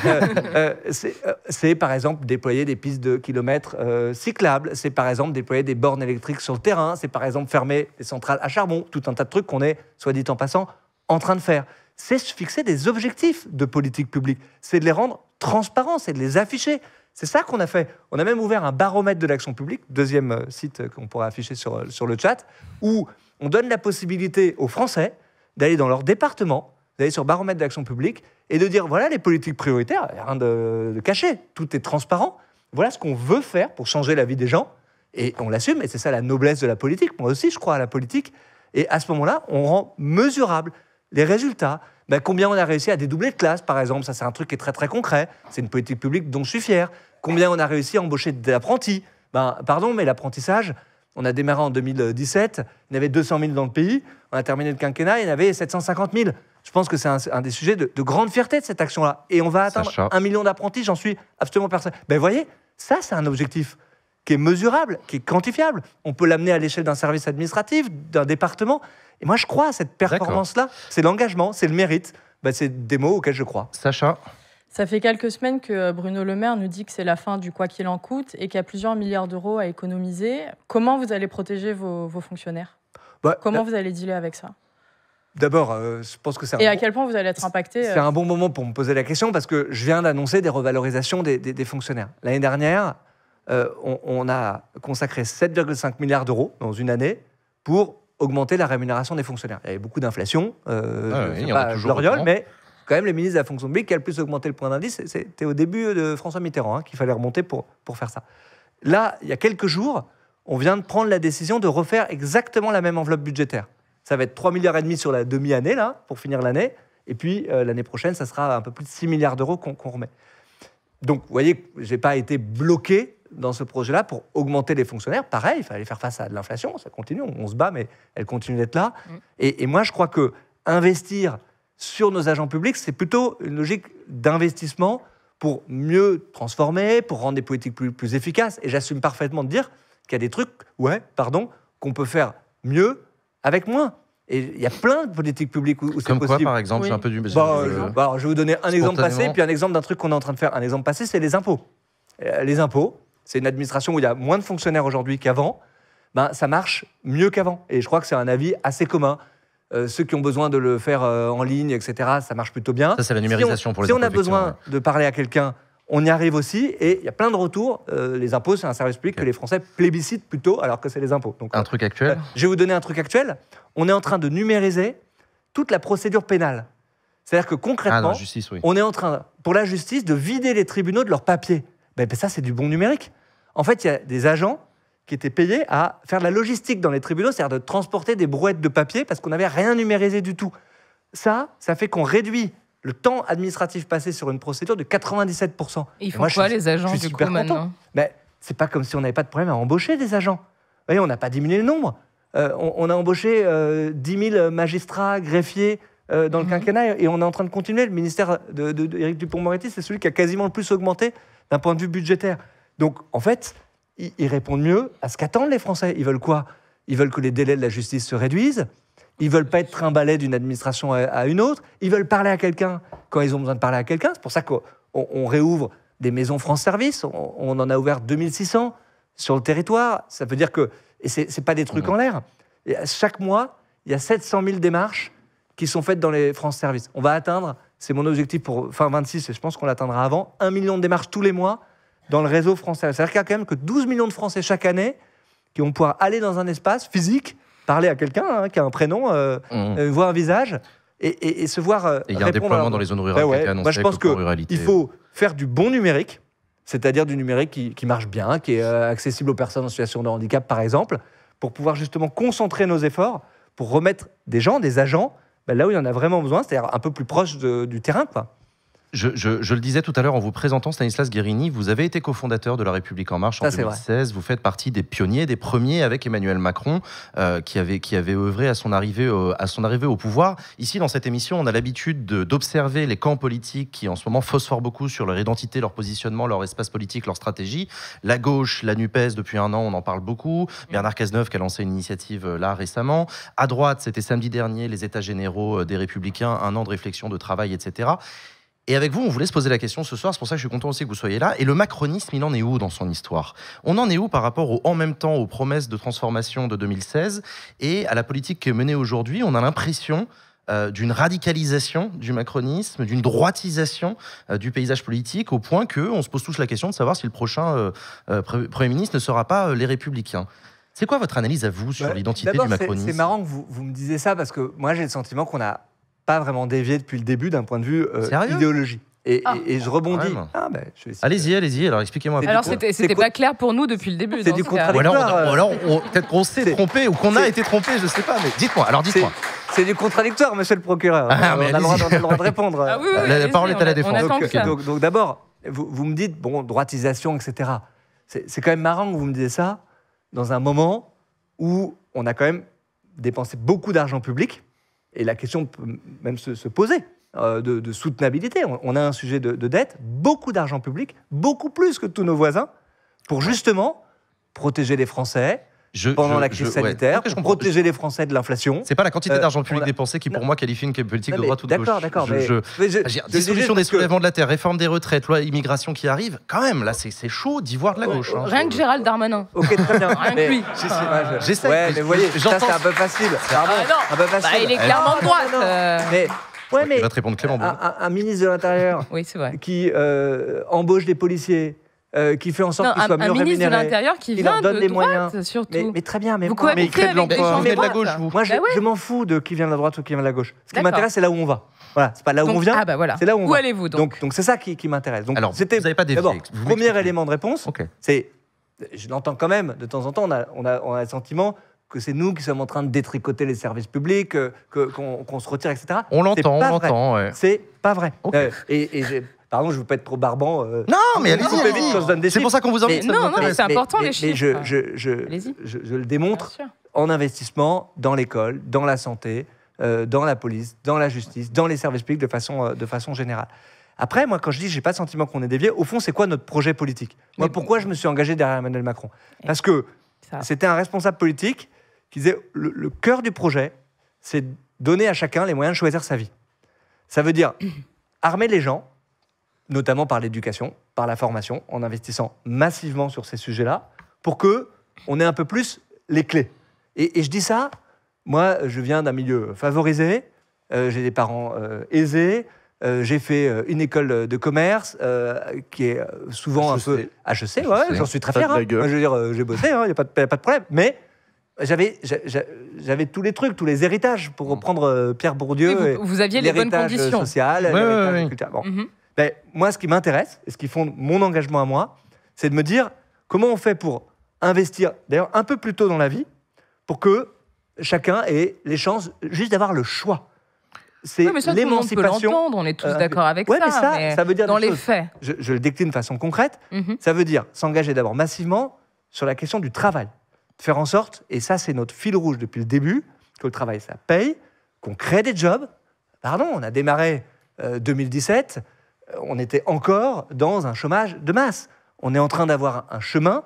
Euh, euh, c'est par exemple déployer des pistes de kilomètres cyclables. C'est par exemple déployer des bornes électriques sur le terrain. C'est par exemple fermer des centrales à charbon. Tout un tas de trucs qu'on est, soit dit en passant, en train de faire. C'est se fixer des objectifs de politique publique. C'est de les rendre transparents, c'est de les afficher. C'est ça qu'on a fait. On a même ouvert un baromètre de l'action publique, deuxième site qu'on pourrait afficher sur, sur le chat, où on donne la possibilité aux Français d'aller dans leur département, d'aller sur baromètre d'action publique et de dire voilà les politiques prioritaires, rien de, caché, tout est transparent. Voilà ce qu'on veut faire pour changer la vie des gens et on l'assume. Et c'est ça la noblesse de la politique. Moi aussi, je crois à la politique. Et à ce moment-là, on rend mesurable les résultats. Ben, combien on a réussi à dédoubler de classes, par exemple Ça, c'est un truc qui est très très concret. C'est une politique publique dont je suis fier. Combien on a réussi à embaucher d'apprentis ben, Pardon, mais l'apprentissage, on a démarré en 2017, il y avait 200 000 dans le pays. On a terminé le quinquennat, il y en avait 750 000. Je pense que c'est un, des sujets de, grande fierté de cette action-là. Et on va atteindre un million d'apprentis, j'en suis absolument persuadé. Ben vous voyez, ça c'est un objectif qui est mesurable, qui est quantifiable. On peut l'amener à l'échelle d'un service administratif, d'un département. Et moi je crois à cette performance-là. C'est l'engagement, c'est le mérite. Ben, c'est des mots auxquels je crois. Sacha ça fait quelques semaines que euh, Bruno Le Maire nous dit que c'est la fin du quoi qu'il en coûte et qu'il y a plusieurs milliards d'euros à économiser. Comment vous allez protéger vos, fonctionnaires bah, Comment vous allez dealer avec ça D'abord, euh, je pense que c'est. Et à quel point vous allez être impacté euh C'est un bon moment pour me poser la question parce que je viens d'annoncer des revalorisations des, des, fonctionnaires. L'année dernière, on, a consacré 7,5 milliards d'euros dans une année pour augmenter la rémunération des fonctionnaires. Il y avait beaucoup d'inflation, euh, ah oui, pas mais quand même les ministres de la fonction publique qui a le plus augmenté le point d'indice. C'était au début de François Mitterrand hein, qu'il fallait remonter pour, pour faire ça. Là, il y a quelques jours, on vient de prendre la décision de refaire exactement la même enveloppe budgétaire. Ça va être 3,5 milliards et demi sur la demi-année, là, pour finir l'année. Et puis, euh, l'année prochaine, ça sera un peu plus de 6 milliards d'euros qu'on remet. Donc, vous voyez, je n'ai pas été bloqué dans ce projet-là pour augmenter les fonctionnaires. Pareil, il fallait faire face à de l'inflation, ça continue, on, se bat, mais elle continue d'être là. Mm. Et, et, moi, je crois que investir sur nos agents publics, c'est plutôt une logique d'investissement pour mieux transformer, pour rendre des politiques plus, efficaces. Et j'assume parfaitement de dire qu'il y a des trucs, ouais, pardon, qu'on peut faire mieux avec moins. Et il y a plein de politiques publiques où, c'est possible. Comme quoi, par exemple un bah, bah, je, vais vous donner un exemple passé, puis un exemple d'un truc qu'on est en train de faire. Un exemple passé, c'est les impôts. Euh, les impôts, c'est une administration où il y a moins de fonctionnaires aujourd'hui qu'avant. Ben, ça marche mieux qu'avant. Et je crois que c'est un avis assez commun. Euh, ceux qui ont besoin de le faire euh, en ligne, etc., ça marche plutôt bien. Ça, c'est la numérisation pour les Si on a besoin de parler à quelqu'un, on y arrive aussi. Et il y a plein de retours. Euh, les impôts, c'est un service public que les Français plébiscitent plutôt, alors que c'est les impôts. Donc, un truc actuel Je vais vous donner un truc actuel. On est en train de numériser toute la procédure pénale. C'est-à-dire que concrètement, ah, on est en train, pour la justice, de vider les tribunaux de leurs papiers. Ben, ben, ça, c'est du bon numérique. En fait, il y a des agents qui étaient payés à faire de la logistique dans les tribunaux, c'est-à-dire de transporter des brouettes de papier parce qu'on n'avait rien numérisé du tout. Ça, ça fait qu'on réduit le temps administratif passé sur une procédure de 97%. Il ils font quoi, les agents, du coup, maintenant ben, C'est pas comme si on n'avait pas de problème à embaucher des agents. Vous voyez, on n'a pas diminué le nombre. Euh, on, a embauché 10 euh, 000 magistrats, greffiers euh, dans le mhm. quinquennat et on est en train de continuer. Le ministère d'Éric de, de, Dupont-Moretti, c'est celui qui a quasiment le plus augmenté d'un point de vue budgétaire. Donc, en fait, ils, répondent mieux à ce qu'attendent les Français. Ils veulent quoi Ils veulent que les délais de la justice se réduisent. Ils veulent pas être trimballés d'une administration à, une autre. Ils veulent parler à quelqu'un quand ils ont besoin de parler à quelqu'un. C'est pour ça qu'on réouvre des maisons France Service. On, en a ouvert 2600 sur le territoire. Ça veut dire que. Et ce n'est pas des trucs en l'air. Chaque mois, il y a 700 000 démarches qui sont faites dans les France Service. On va atteindre, c'est mon objectif pour fin 26 et je pense qu'on l'atteindra avant, 1 million de démarches tous les mois dans le réseau français. C'est-à-dire qu'il y a quand même que 12 millions de Français chaque année qui vont pouvoir aller dans un espace physique, parler à quelqu'un hein, qui a un prénom, euh, mmh. euh, voir un visage. Et, se voir. répondre... Euh, et il y a un déploiement dans les zones rurales. Ben moi, je pense qu'il faut faire du bon numérique, c'est-à-dire du numérique qui, marche bien, qui est accessible aux personnes en situation de handicap, par exemple, pour pouvoir justement concentrer nos efforts pour remettre des gens, des agents, ben là où il y en a vraiment besoin, c'est-à-dire un peu plus proche du terrain. Quoi. Je, le disais tout à l'heure en vous présentant Stanislas Guérini, vous avez été cofondateur de La République En Marche en 2016. Vous faites partie des pionniers, des premiers avec Emmanuel Macron, euh, qui, avait, qui avait œuvré à son, arrivée, à son arrivée au pouvoir. Ici, dans cette émission, on a l'habitude d'observer les camps politiques qui, en ce moment, phosphorent beaucoup sur leur identité, leur positionnement, leur espace politique, leur stratégie. La gauche, la NUPES, depuis un an, on en parle beaucoup. Bernard Cazeneuve qui a lancé une initiative euh, là récemment. À droite, c'était samedi dernier, les États généraux euh, des Républicains, un an de réflexion, de travail, etc. Et avec vous, on voulait se poser la question ce soir, c'est pour ça que je suis content aussi que vous soyez là. Et le macronisme, il en est où dans son histoire On en est où par rapport au, en même temps aux promesses de transformation de 2016 et à la politique qui est menée aujourd'hui On a l'impression euh, d'une radicalisation du macronisme, d'une droitisation euh, du paysage politique, au point qu'on se pose tous la question de savoir si le prochain euh, Premier ministre ne sera pas les républicains. C'est quoi votre analyse à vous sur bah, l'identité du macronisme C'est marrant que vous me disiez ça, parce que moi j'ai le sentiment qu'on a pas vraiment dévié depuis le début d'un point de vue euh, idéologie. Et, et, ah. je rebondis. Ah, ben, allez-y, allez-y. Alors expliquez-moi. Alors c'était pas clair pour nous depuis le début. C'est du contradictoire. Ou alors, peut-être qu'on s'est trompé ou qu'on a été trompé, je sais pas. Mais dites-moi. Alors dites-moi. C'est du contradictoire, monsieur le procureur. Ah, on, a le droit, de répondre. la, parole est à la défense. Donc, d'abord, vous, vous, me dites, bon, droitisation, etc. C'est quand même marrant que vous me disiez ça dans un moment où on a quand même dépensé beaucoup d'argent public et la question peut même se, poser. Euh, de, soutenabilité. On, a un sujet de dette, beaucoup d'argent public, beaucoup plus que tous nos voisins, pour justement protéger les Français, pendant la crise sanitaire, pour protéger les Français de l'inflation. C'est pas la quantité euh, d'argent public dépensé qui, pour moi, qualifie une politique de droite ou de gauche. D'accord, d'accord. Dissolution des soulèvements de la terre, réforme des retraites, loi immigration qui arrive, quand même, là, c'est chaud d'y voir de la oh, gauche. Hein. Rien que Gérald Darmanin. Ok, très bien. Rien que lui. Ah, J'essaie. mais vous voyez, ça, c'est un peu facile. Ah, bah, il est clairement ah, droite. Euh. Ouais, mais, va te répondre Clément. Un, ministre de l'Intérieur qui euh, embauche des policiers, euh, qui fait en sorte qu'il soit mieux Un ministre de l'Intérieur qui, leur donne les moyens. surtout. Mais, très bien, mais, vous il crée de l'emploi. de la gauche, Moi, bah je, m'en fous de qui vient de la droite ou qui vient de la gauche. Ce qui m'intéresse, c'est là où on va. Voilà, c'est pas là où on vient. Ah bah voilà. C'est là où on allez-vous donc Donc c'est ça qui, m'intéresse. Donc Alors, c'était pas des. premier élément de réponse. C'est je l'entends quand même de temps en temps. On a, on le sentiment que c'est nous qui sommes en train de détricoter les services publics, qu'on que, qu'on, se retire, etc. On l'entend, on l'entend. C'est pas vrai. Euh, et, j'ai Pardon, je ne veux pas être trop barbant. Euh, non, mais allez-y. c'est pour ça qu'on vous invite. non, non, c'est important les chiffres. Mais je, je, le démontre en investissement dans l'école, dans la santé, euh, dans la police, dans la justice, dans les services publics de façon, euh, de façon générale. Après, moi, quand je dis j'ai pas le sentiment qu'on est dévié, au fond, c'est quoi notre projet politique Moi, pourquoi je me suis engagé derrière Emmanuel Macron Parce que c'était un responsable politique qui disait le, le cœur du projet, c'est donner à chacun les moyens de choisir sa vie. Ça veut dire armer les gens notamment par l'éducation, par la formation, en investissant massivement sur ces sujets-là, pour que on ait un peu plus les clés. Et, je dis ça, moi, je viens d'un milieu favorisé, euh, j'ai des parents euh, aisés, euh, j'ai fait une école de commerce qui est souvent un peu HEC, e e ouais, j'en suis très fier. Hein. Je veux dire, j'ai bossé, il hein, n'y a, pas de problème. Mais j'avais, j'avais tous les trucs, tous les héritages pour mm. reprendre Pierre Bourdieu. vous, aviez les bonnes conditions. sociales, ouais, ben, moi, ce qui m'intéresse et ce qui fonde mon engagement à moi, c'est de me dire comment on fait pour investir, d'ailleurs un peu plus tôt dans la vie, pour que chacun ait les chances juste d'avoir le choix. C'est l'émancipation. On, on est tous euh, d'accord avec ça. Mais ça, ça veut dire dans les faits. Je, le décline de façon concrète. Mhm. Ça veut dire s'engager d'abord massivement sur la question du travail. Faire en sorte, et ça c'est notre fil rouge depuis le début, que le travail ça paye, qu'on crée des jobs. Pardon, on a démarré 2017 euh, on était encore dans un chômage de masse. On est en train d'avoir un chemin,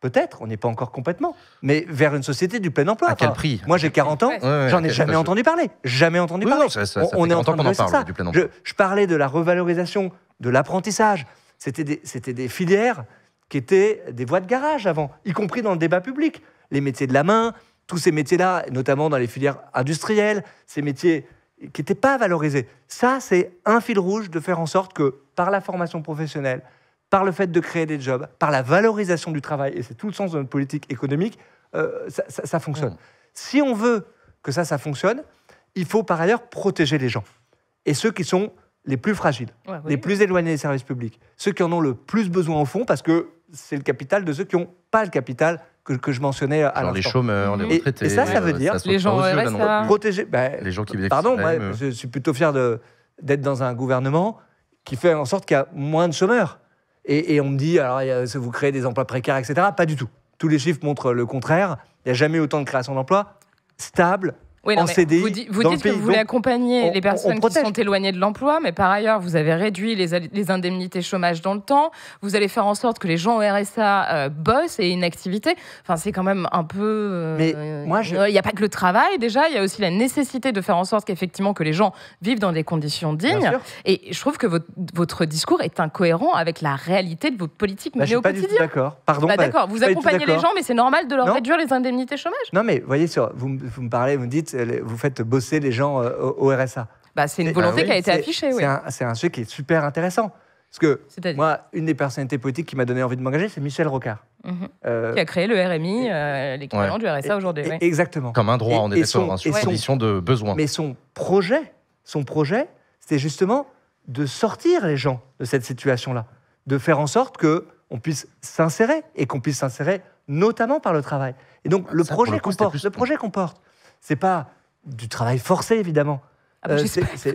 peut-être, on n'est pas encore complètement, mais vers une société du plein emploi. À quel prix Moi, j'ai 40 ans, j'en ai jamais entendu parler. Jamais entendu parler. on, est en train de parler ça. Du plein Je, parlais de la revalorisation de l'apprentissage. C'était des, des filières qui étaient des voies de garage avant, y compris dans le débat public. Les métiers de la main, tous ces métiers-là, notamment dans les filières industrielles, ces métiers qui n'étaient pas valorisés. Ça, c'est un fil rouge de faire en sorte que, par la formation professionnelle, par le fait de créer des jobs, par la valorisation du travail, et c'est tout le sens de notre politique économique, euh, ça, fonctionne. Mmh. Si on veut que ça, ça fonctionne, il faut par ailleurs protéger les gens. Et ceux qui sont les plus fragiles, les plus éloignés des services publics, ceux qui en ont le plus besoin au fond, parce que c'est le capital de ceux qui n'ont pas le capital que, je mentionnais à l'instant. Les chômeurs, les retraités. Et, ça, ça veut euh, dire les gens protéger. Ben, les gens qui Pardon, moi, ben, je suis plutôt fier d'être dans un gouvernement qui fait en sorte qu'il y a moins de chômeurs. Et, on me dit, alors, vous créez des emplois précaires, etc. Pas du tout. Tous les chiffres montrent le contraire. Il n'y a jamais autant de création d'emplois. Stable, vous, dites que vous voulez accompagner les personnes qui sont éloignées de l'emploi, mais par ailleurs, vous avez réduit les, indemnités chômage dans le temps. Vous allez faire en sorte que les gens au RSA euh, bossent et aient une activité. Enfin, c'est quand même un peu. Euh, mais moi, je... il n'y a pas que le travail déjà. Il y a aussi la nécessité de faire en sorte qu'effectivement que les gens vivent dans des conditions dignes. Et je trouve que votre, discours est incohérent avec la réalité de votre politique bah, menée au quotidien. D'accord. Pardon. Bah, bah, d'accord. Vous accompagnez les gens, mais c'est normal de leur réduire les indemnités chômage. Non, mais voyez, vous, vous me parlez, vous me dites euh, vous faites bosser les gens euh, au RSA. Bah, c'est une volonté qui a été affichée, oui. C'est un, sujet qui est super intéressant. Parce que moi, une des personnalités politiques qui m'a donné envie de m'engager, c'est Michel Rocard. Mm-hmm. Euh, qui a créé le RMI, Les l'équivalent du RSA aujourd'hui. Exactement. Comme un droit, en on hein, sur une condition de besoin. Mais son projet, son projet, c'était justement de sortir les gens de cette situation-là, de faire en sorte que on puisse s'insérer et qu'on puisse s'insérer notamment par le travail. Et donc bah, le, projet le projet comporte c'est pas du travail forcé, évidemment. Ah euh,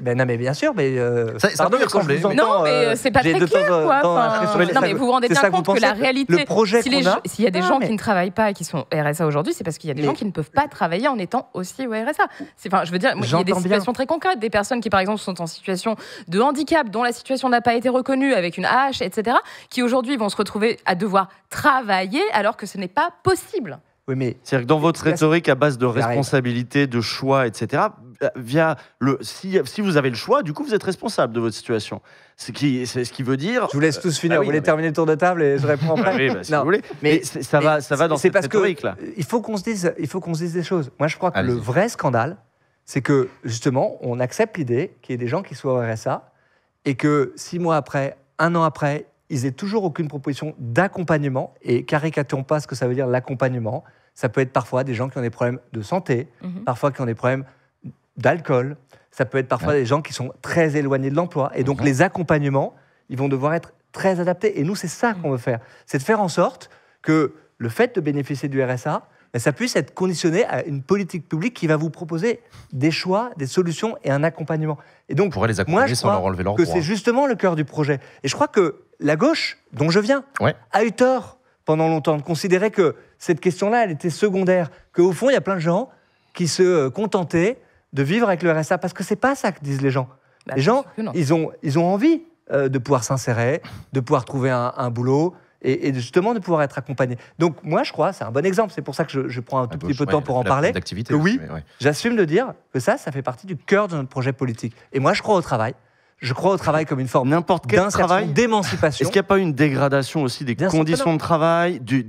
ben non mais bien sûr mais euh, ça, pardon, non mais euh, c'est pas très clair quoi non mais vous vous rendez bien compte que, la réalité le projet si s'il y a des gens qui ne travaillent pas et qui sont RSA aujourd'hui c'est parce qu'il y a des gens qui ne peuvent pas travailler en étant aussi au RSA enfin je veux dire il y a des situations très concrètes des personnes qui par exemple sont en situation de handicap dont la situation n'a pas été reconnue avec une hache etc qui aujourd'hui vont se retrouver à devoir travailler alors que ce n'est pas possible c'est-à-dire que dans votre rhétorique à base de responsabilité, de choix, etc., bah, via le si, vous avez le choix, du coup, vous êtes responsable de votre situation. Ce qui, ce qui veut dire. Je vous laisse tous euh, finir. Bah vous voulez terminer le tour de table et je réponds après. Ah oui, bah, si vous voulez. Mais, ça va, ça va dans cette rhétorique là. il faut qu'on se dise, il faut qu'on se dise des choses. Moi, je crois que le vrai scandale, c'est que justement, on accepte l'idée qu'il y ait des gens qui soient au RSA et que six mois après, un an après, ils n'aient toujours aucune proposition d'accompagnement. Et caricaturons pas ce que ça veut dire l'accompagnement. Ça peut être parfois des gens qui ont des problèmes de santé, mhm. parfois qui ont des problèmes d'alcool. Ça peut être parfois des gens qui sont très éloignés de l'emploi. Et donc mhm. les accompagnements, ils vont devoir être très adaptés. Et nous, c'est ça mhm. qu'on veut faire. C'est de faire en sorte que le fait de bénéficier du RSA, ben, ça puisse être conditionné à une politique publique qui va vous proposer des choix, des solutions et un accompagnement. Et donc, pour les accompagner moi, je crois sans leur enlever leur Que c'est justement le cœur du projet. Et je crois que la gauche, dont je viens, a eu tort pendant longtemps de considérer que cette question-là, elle était secondaire, qu'au fond, il y a plein de gens qui se euh, contentaient de vivre avec le RSA, parce que c'est pas ça que disent les gens. Bah, les gens, ils ont, envie euh, de pouvoir s'insérer, de pouvoir trouver un, boulot, et, justement de pouvoir être accompagné. Donc moi, je crois, c'est un bon exemple, c'est pour ça que je, prends un tout petit peu de temps pour en parler, oui, j'assume de dire que ça, ça fait partie du cœur de notre projet politique. Et moi, je crois au travail, je crois au travail comme une forme n'importe travail d'émancipation. Est-ce qu'il n'y a pas une dégradation aussi des conditions de travail, du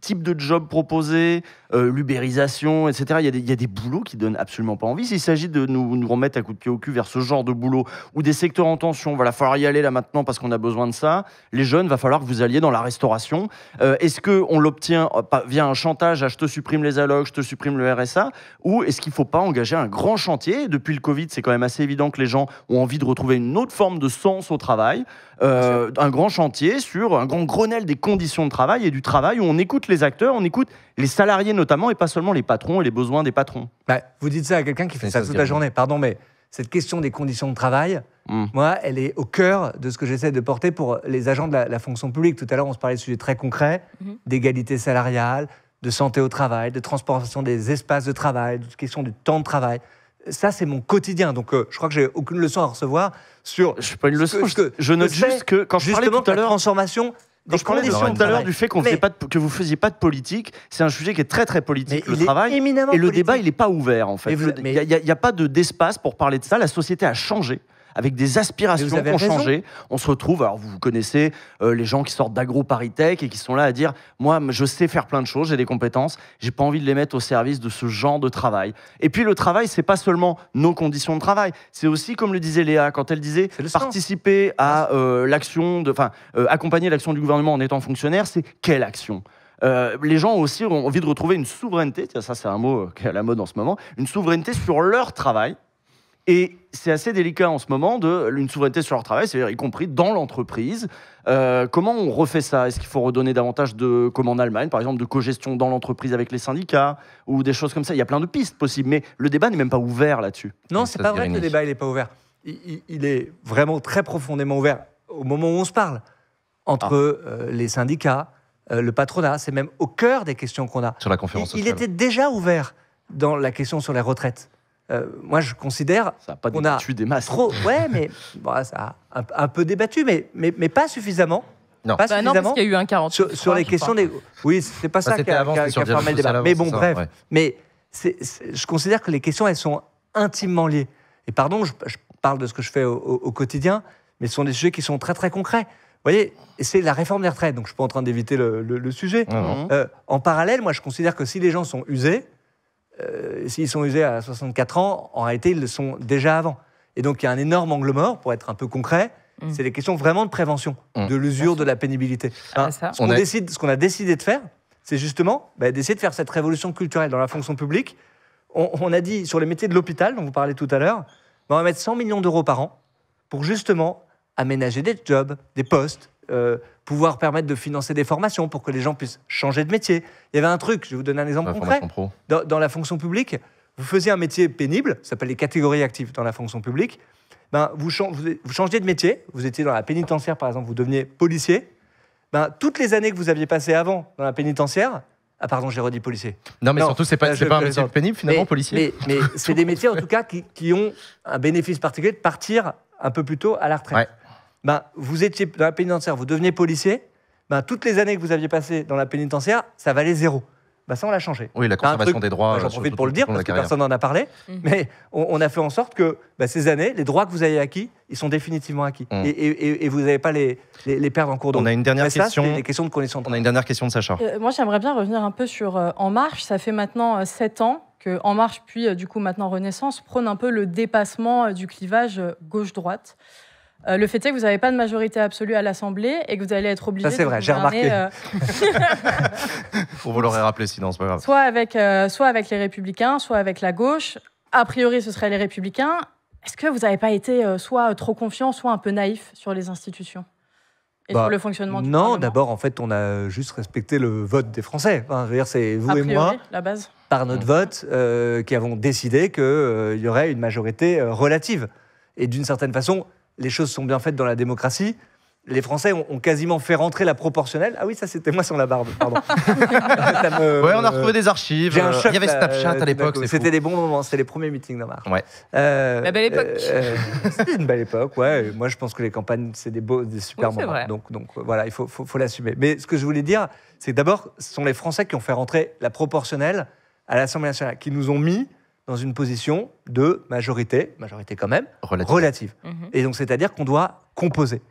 type de job proposé euh, l'ubérisation, etc. Il y, a des, il boulots qui donnent absolument pas envie. S'il s'agit de nous, remettre à coup de pied au cul vers ce genre de boulot ou des secteurs en tension, Va falloir y aller là maintenant parce qu'on a besoin de ça. Les jeunes, va falloir que vous alliez dans la restauration. Euh, est-ce que on l'obtient euh, via un chantage à je te supprime les allocs, je te supprime le RSA, ou est-ce qu'il ne faut pas engager un grand chantier Depuis le Covid, c'est quand même assez évident que les gens ont envie de retrouver une autre forme de sens au travail. Euh, un grand chantier sur un grand Grenelle des conditions de travail et du travail où on écoute les acteurs, on écoute les salariés notamment et pas seulement les patrons et les besoins des patrons. Bah, vous dites ça à quelqu'un qui fait ça, toute la journée, pardon, mais cette question des conditions de travail, hmm. moi, elle est au cœur de ce que j'essaie de porter pour les agents de la, fonction publique. Tout à l'heure, on se parlait de sujets très concrets, mhm. d'égalité salariale, de santé au travail, de transformation des espaces de travail, de questions du temps de travail ça, c'est mon quotidien. Donc, euh, je crois que j'ai aucune leçon à recevoir sur. Je pas une leçon. Que, je note juste que quand je parlais tout à l'heure, transformation. Quand je tout à l'heure du fait que vous faisiez pas de politique, c'est un sujet qui est très très politique le travail et le débat il n'est pas ouvert en fait. Il n'y a, a, pas de d'espace pour parler de ça. La société a changé avec des aspirations qui ont changé. On se retrouve, alors vous connaissez euh, les gens qui sortent d'agro et qui sont là à dire Moi, je sais faire plein de choses, j'ai des compétences, j'ai pas envie de les mettre au service de ce genre de travail. Et puis le travail, c'est pas seulement nos conditions de travail, c'est aussi, comme le disait Léa, quand elle disait participer à ah. euh, l'action, enfin, euh, accompagner l'action du gouvernement en étant fonctionnaire, c'est quelle action les gens aussi ont envie de retrouver une souveraineté, ça c'est un mot qui est à la mode en ce moment, une souveraineté sur leur travail, et c'est assez délicat en ce moment de une souveraineté sur leur travail, c'est-à-dire y compris dans l'entreprise. Euh, comment on refait ça Est-ce qu'il faut redonner davantage de, comme en Allemagne par exemple, de co-gestion dans l'entreprise avec les syndicats ou des choses comme ça Il y a plein de pistes possibles, mais le débat n'est même pas ouvert là-dessus. Non, c'est pas vrai que le débat n'est pas ouvert. Il, est vraiment très profondément ouvert au moment où on se parle entre ah. euh, les syndicats, euh, le patronat. C'est même au cœur des questions qu'on a. Sur la conférence. Il, il était déjà ouvert dans la question sur les retraites. Euh, moi je considère ça a pas des masses. ouais, mais ça a un, peu débattu, mais, mais, pas suffisamment. Non. Pas bah suffisamment qu'il y a eu un 40. Sur, les questions des. Oui, c'est pas bah, ça qui a, mais bon, bref. Mais je considère que les questions, elles sont intimement liées. Et pardon, je, parle de ce que je fais au, quotidien, mais ce sont des sujets qui sont très, très concrets. Vous voyez, c'est la réforme des retraites, donc je ne suis pas en train d'éviter le, sujet. Ah euh, en parallèle, moi, je considère que si les gens sont usés, euh, s'ils sont usés à 64 ans, en réalité, ils le sont déjà avant. Et donc, il y a un énorme angle mort, pour être un peu concret. Mm. C'est les questions vraiment de prévention, mm. de l'usure, de la pénibilité. Ah, ce qu'on a... décidé de faire, c'est justement bah, d'essayer de faire cette révolution culturelle dans la fonction publique. On, a dit sur les métiers de l'hôpital, dont vous parlez tout à l'heure, bah, on va mettre 100 millions d'euros par an pour justement aménager des jobs, des postes, euh, pouvoir permettre de financer des formations pour que les gens puissent changer de métier. Il y avait un truc, je vais vous donner un exemple concret. Dans, la fonction publique, vous faisiez un métier pénible, ça s'appelle les catégories actives dans la fonction publique. Ben, vous, changez de métier, vous étiez dans la pénitentiaire par exemple, vous deveniez policier. Ben, toutes les années que vous aviez passées avant dans la pénitentiaire, ah pardon, j'ai redit policier. Non, mais surtout, c'est pas, pas un métier pénible finalement, policier. Mais, c'est des métiers en tout cas qui, ont un bénéfice particulier de partir un peu plus tôt à la retraite ben, vous étiez dans la pénitentiaire, vous deveniez policier, ben, toutes les années que vous aviez passées dans la pénitentiaire, ça valait zéro. Ben, ça, on l'a changé. Oui, la ben, conservation des droits. J'en euh, profite pour le dire, parce que personne n'en a parlé. Mm. Mais on, a fait en sorte que ben, ces années, les droits que vous avez acquis, ils sont définitivement acquis. Mm. Et, vous n'avez pas les, les, en cours On a une dernière question. de connaissance. On a une dernière question de Sacha. Euh, moi, j'aimerais bien revenir un peu sur euh, En Marche. Ça fait maintenant sept 7 ans que En Marche, puis du coup maintenant Renaissance, prône un peu le dépassement du clivage gauche-droite. Euh, le fait est que vous n'avez pas de majorité absolue à l'Assemblée et que vous allez être obligé. Ça, c'est vrai, j'ai remarqué. Euh, vous l'aurait rappelé sinon, c'est pas grave. Soit avec, euh, soit avec les Républicains, soit avec la gauche. A priori, ce seraient les Républicains. Est-ce que vous n'avez pas été soit trop confiant, soit un peu naïf sur les institutions et sur bah, le fonctionnement du Non, d'abord, en fait, on a juste respecté le vote des Français. c'est vous et moi, la base. par notre vote, qui avons décidé qu'il y aurait une majorité relative. Et d'une certaine façon, les choses sont bien faites dans la démocratie, les Français ont, quasiment fait rentrer la proportionnelle. Ah oui, ça c'était moi sans la barbe, pardon. me... ouais, on a euh, retrouvé des archives. Euh, il y avait Snapchat à l'époque. C'était des bons moments, c'était les premiers meetings de euh, la belle époque. c'était une belle époque, ouais. Moi je pense que les campagnes, c'est des, beaux, des super moments. Vrai. Donc, donc voilà, il faut, faut l'assumer. Mais ce que je voulais dire, c'est d'abord, ce sont les Français qui ont fait rentrer la proportionnelle à l'Assemblée nationale, qui nous ont mis dans une position de majorité, majorité quand même, relative. Mhm. Et donc, c'est-à-dire qu'on doit composer.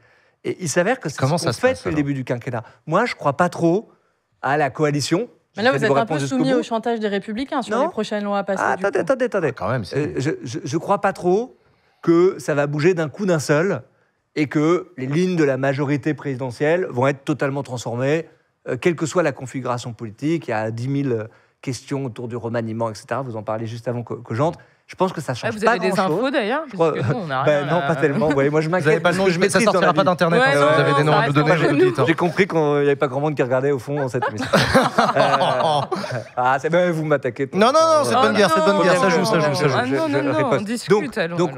Et il s'avère que c'est ce qu'on fait le début du quinquennat. Moi, je ne crois pas trop à la coalition. Mais là, vous êtes un peu soumis au chantage des Républicains sur les prochaines lois à passer. Ah, attendez, attendez, attendez, ah, quand même, euh, je ne crois pas trop que ça va bouger d'un coup d'un seul et que les lignes de la majorité présidentielle vont être totalement transformées, euh, quelle que soit la configuration politique. Il y a 10 000 questions autour du remaniement, etc. Vous en parlez juste avant que, j'entre. Je pense que ça ah, change pas grand-chose. Vous avez des infos d'ailleurs euh, ben, Non, pas tellement. moi, je m'inquiète. Vous n'avez pas le nom, je mets, ça sortira pas d'internet. Hein. vous avez des noms à nous donner. Hein. J'ai compris qu'il n'y avait pas grand monde qui regardait au fond dans cette émission. Euh, ah, ben, vous m'attaquez. Non, non, non, c'est de oh, bonne guerre, c'est bonne guerre. Ça joue, ça joue, ah, ça joue. Non, on discute. Donc,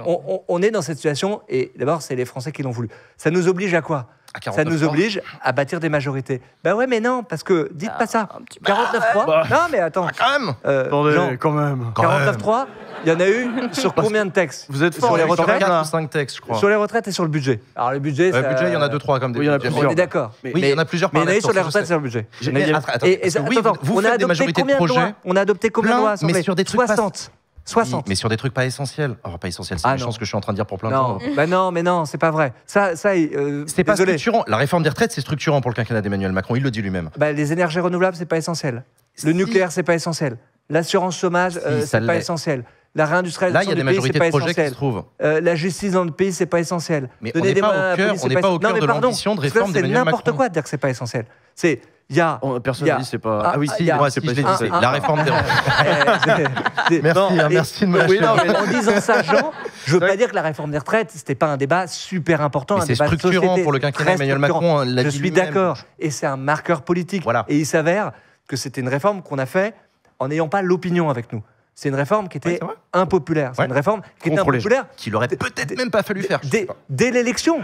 on est dans cette situation et d'abord, c'est les Français qui l'ont voulu. Ça nous oblige à quoi ça nous oblige à bâtir des majorités. Ben ouais, mais non, parce que dites pas ah, ça. 49-3. Bah, non, mais attends. Bah, quand même. Euh, Attendez, quand même. 49-3. Il y en a eu sur combien de textes Vous êtes fort, sur les retraites, 4 ou 5 textes, je crois. Sur les retraites et sur le budget. Alors le budget, ça... le budget, il y en a 2 3 comme des. Oui, il y en a On est d'accord. Mais, il y en a plusieurs. Mais il y en a eu sur les retraites et sur le budget. Et, attends, oui, attends, vous, on a adopté combien de projets On a adopté combien de lois Mais sur des 60. 60. Mais sur des trucs pas essentiels. Alors, pas essentiels, c'est une ah chance que je suis en train de dire pour plein de gens. Hein. Bah non, mais non, c'est pas vrai. Ça, ça euh, c'est pas structurant. La réforme des retraites, c'est structurant pour le quinquennat d'Emmanuel Macron. Il le dit lui-même. Bah, les énergies renouvelables, c'est pas essentiel. Le nucléaire, c'est pas essentiel. L'assurance chômage, euh, c'est pas essentiel. La réindustrialisation Là, des de projets qui se trouvent. Euh, la justice dans le pays, c'est pas essentiel. Mais on n'est pas, au cœur de l'ambition de réforme C'est n'importe quoi de dire que c'est pas essentiel. C'est il y a, Personne ne dit c'est pas. Ah, oui, si, moi, c'est pas La réforme des retraites. Eh, eh, merci, hein, merci de me Oui, non, mais en disant ça, Jean, je veux pas dire que la réforme des retraites, c'était pas un débat super important. C'est structurant pour le quinquennat Emmanuel Macron. Hein, l'a dit Je suis d'accord. Et c'est un marqueur politique. Et il s'avère que c'était une réforme qu'on a fait en n'ayant pas l'opinion avec nous. C'est une réforme qui était impopulaire. C'est une réforme qui était impopulaire. Qu'il aurait peut-être même pas fallu faire. Dès, l'élection.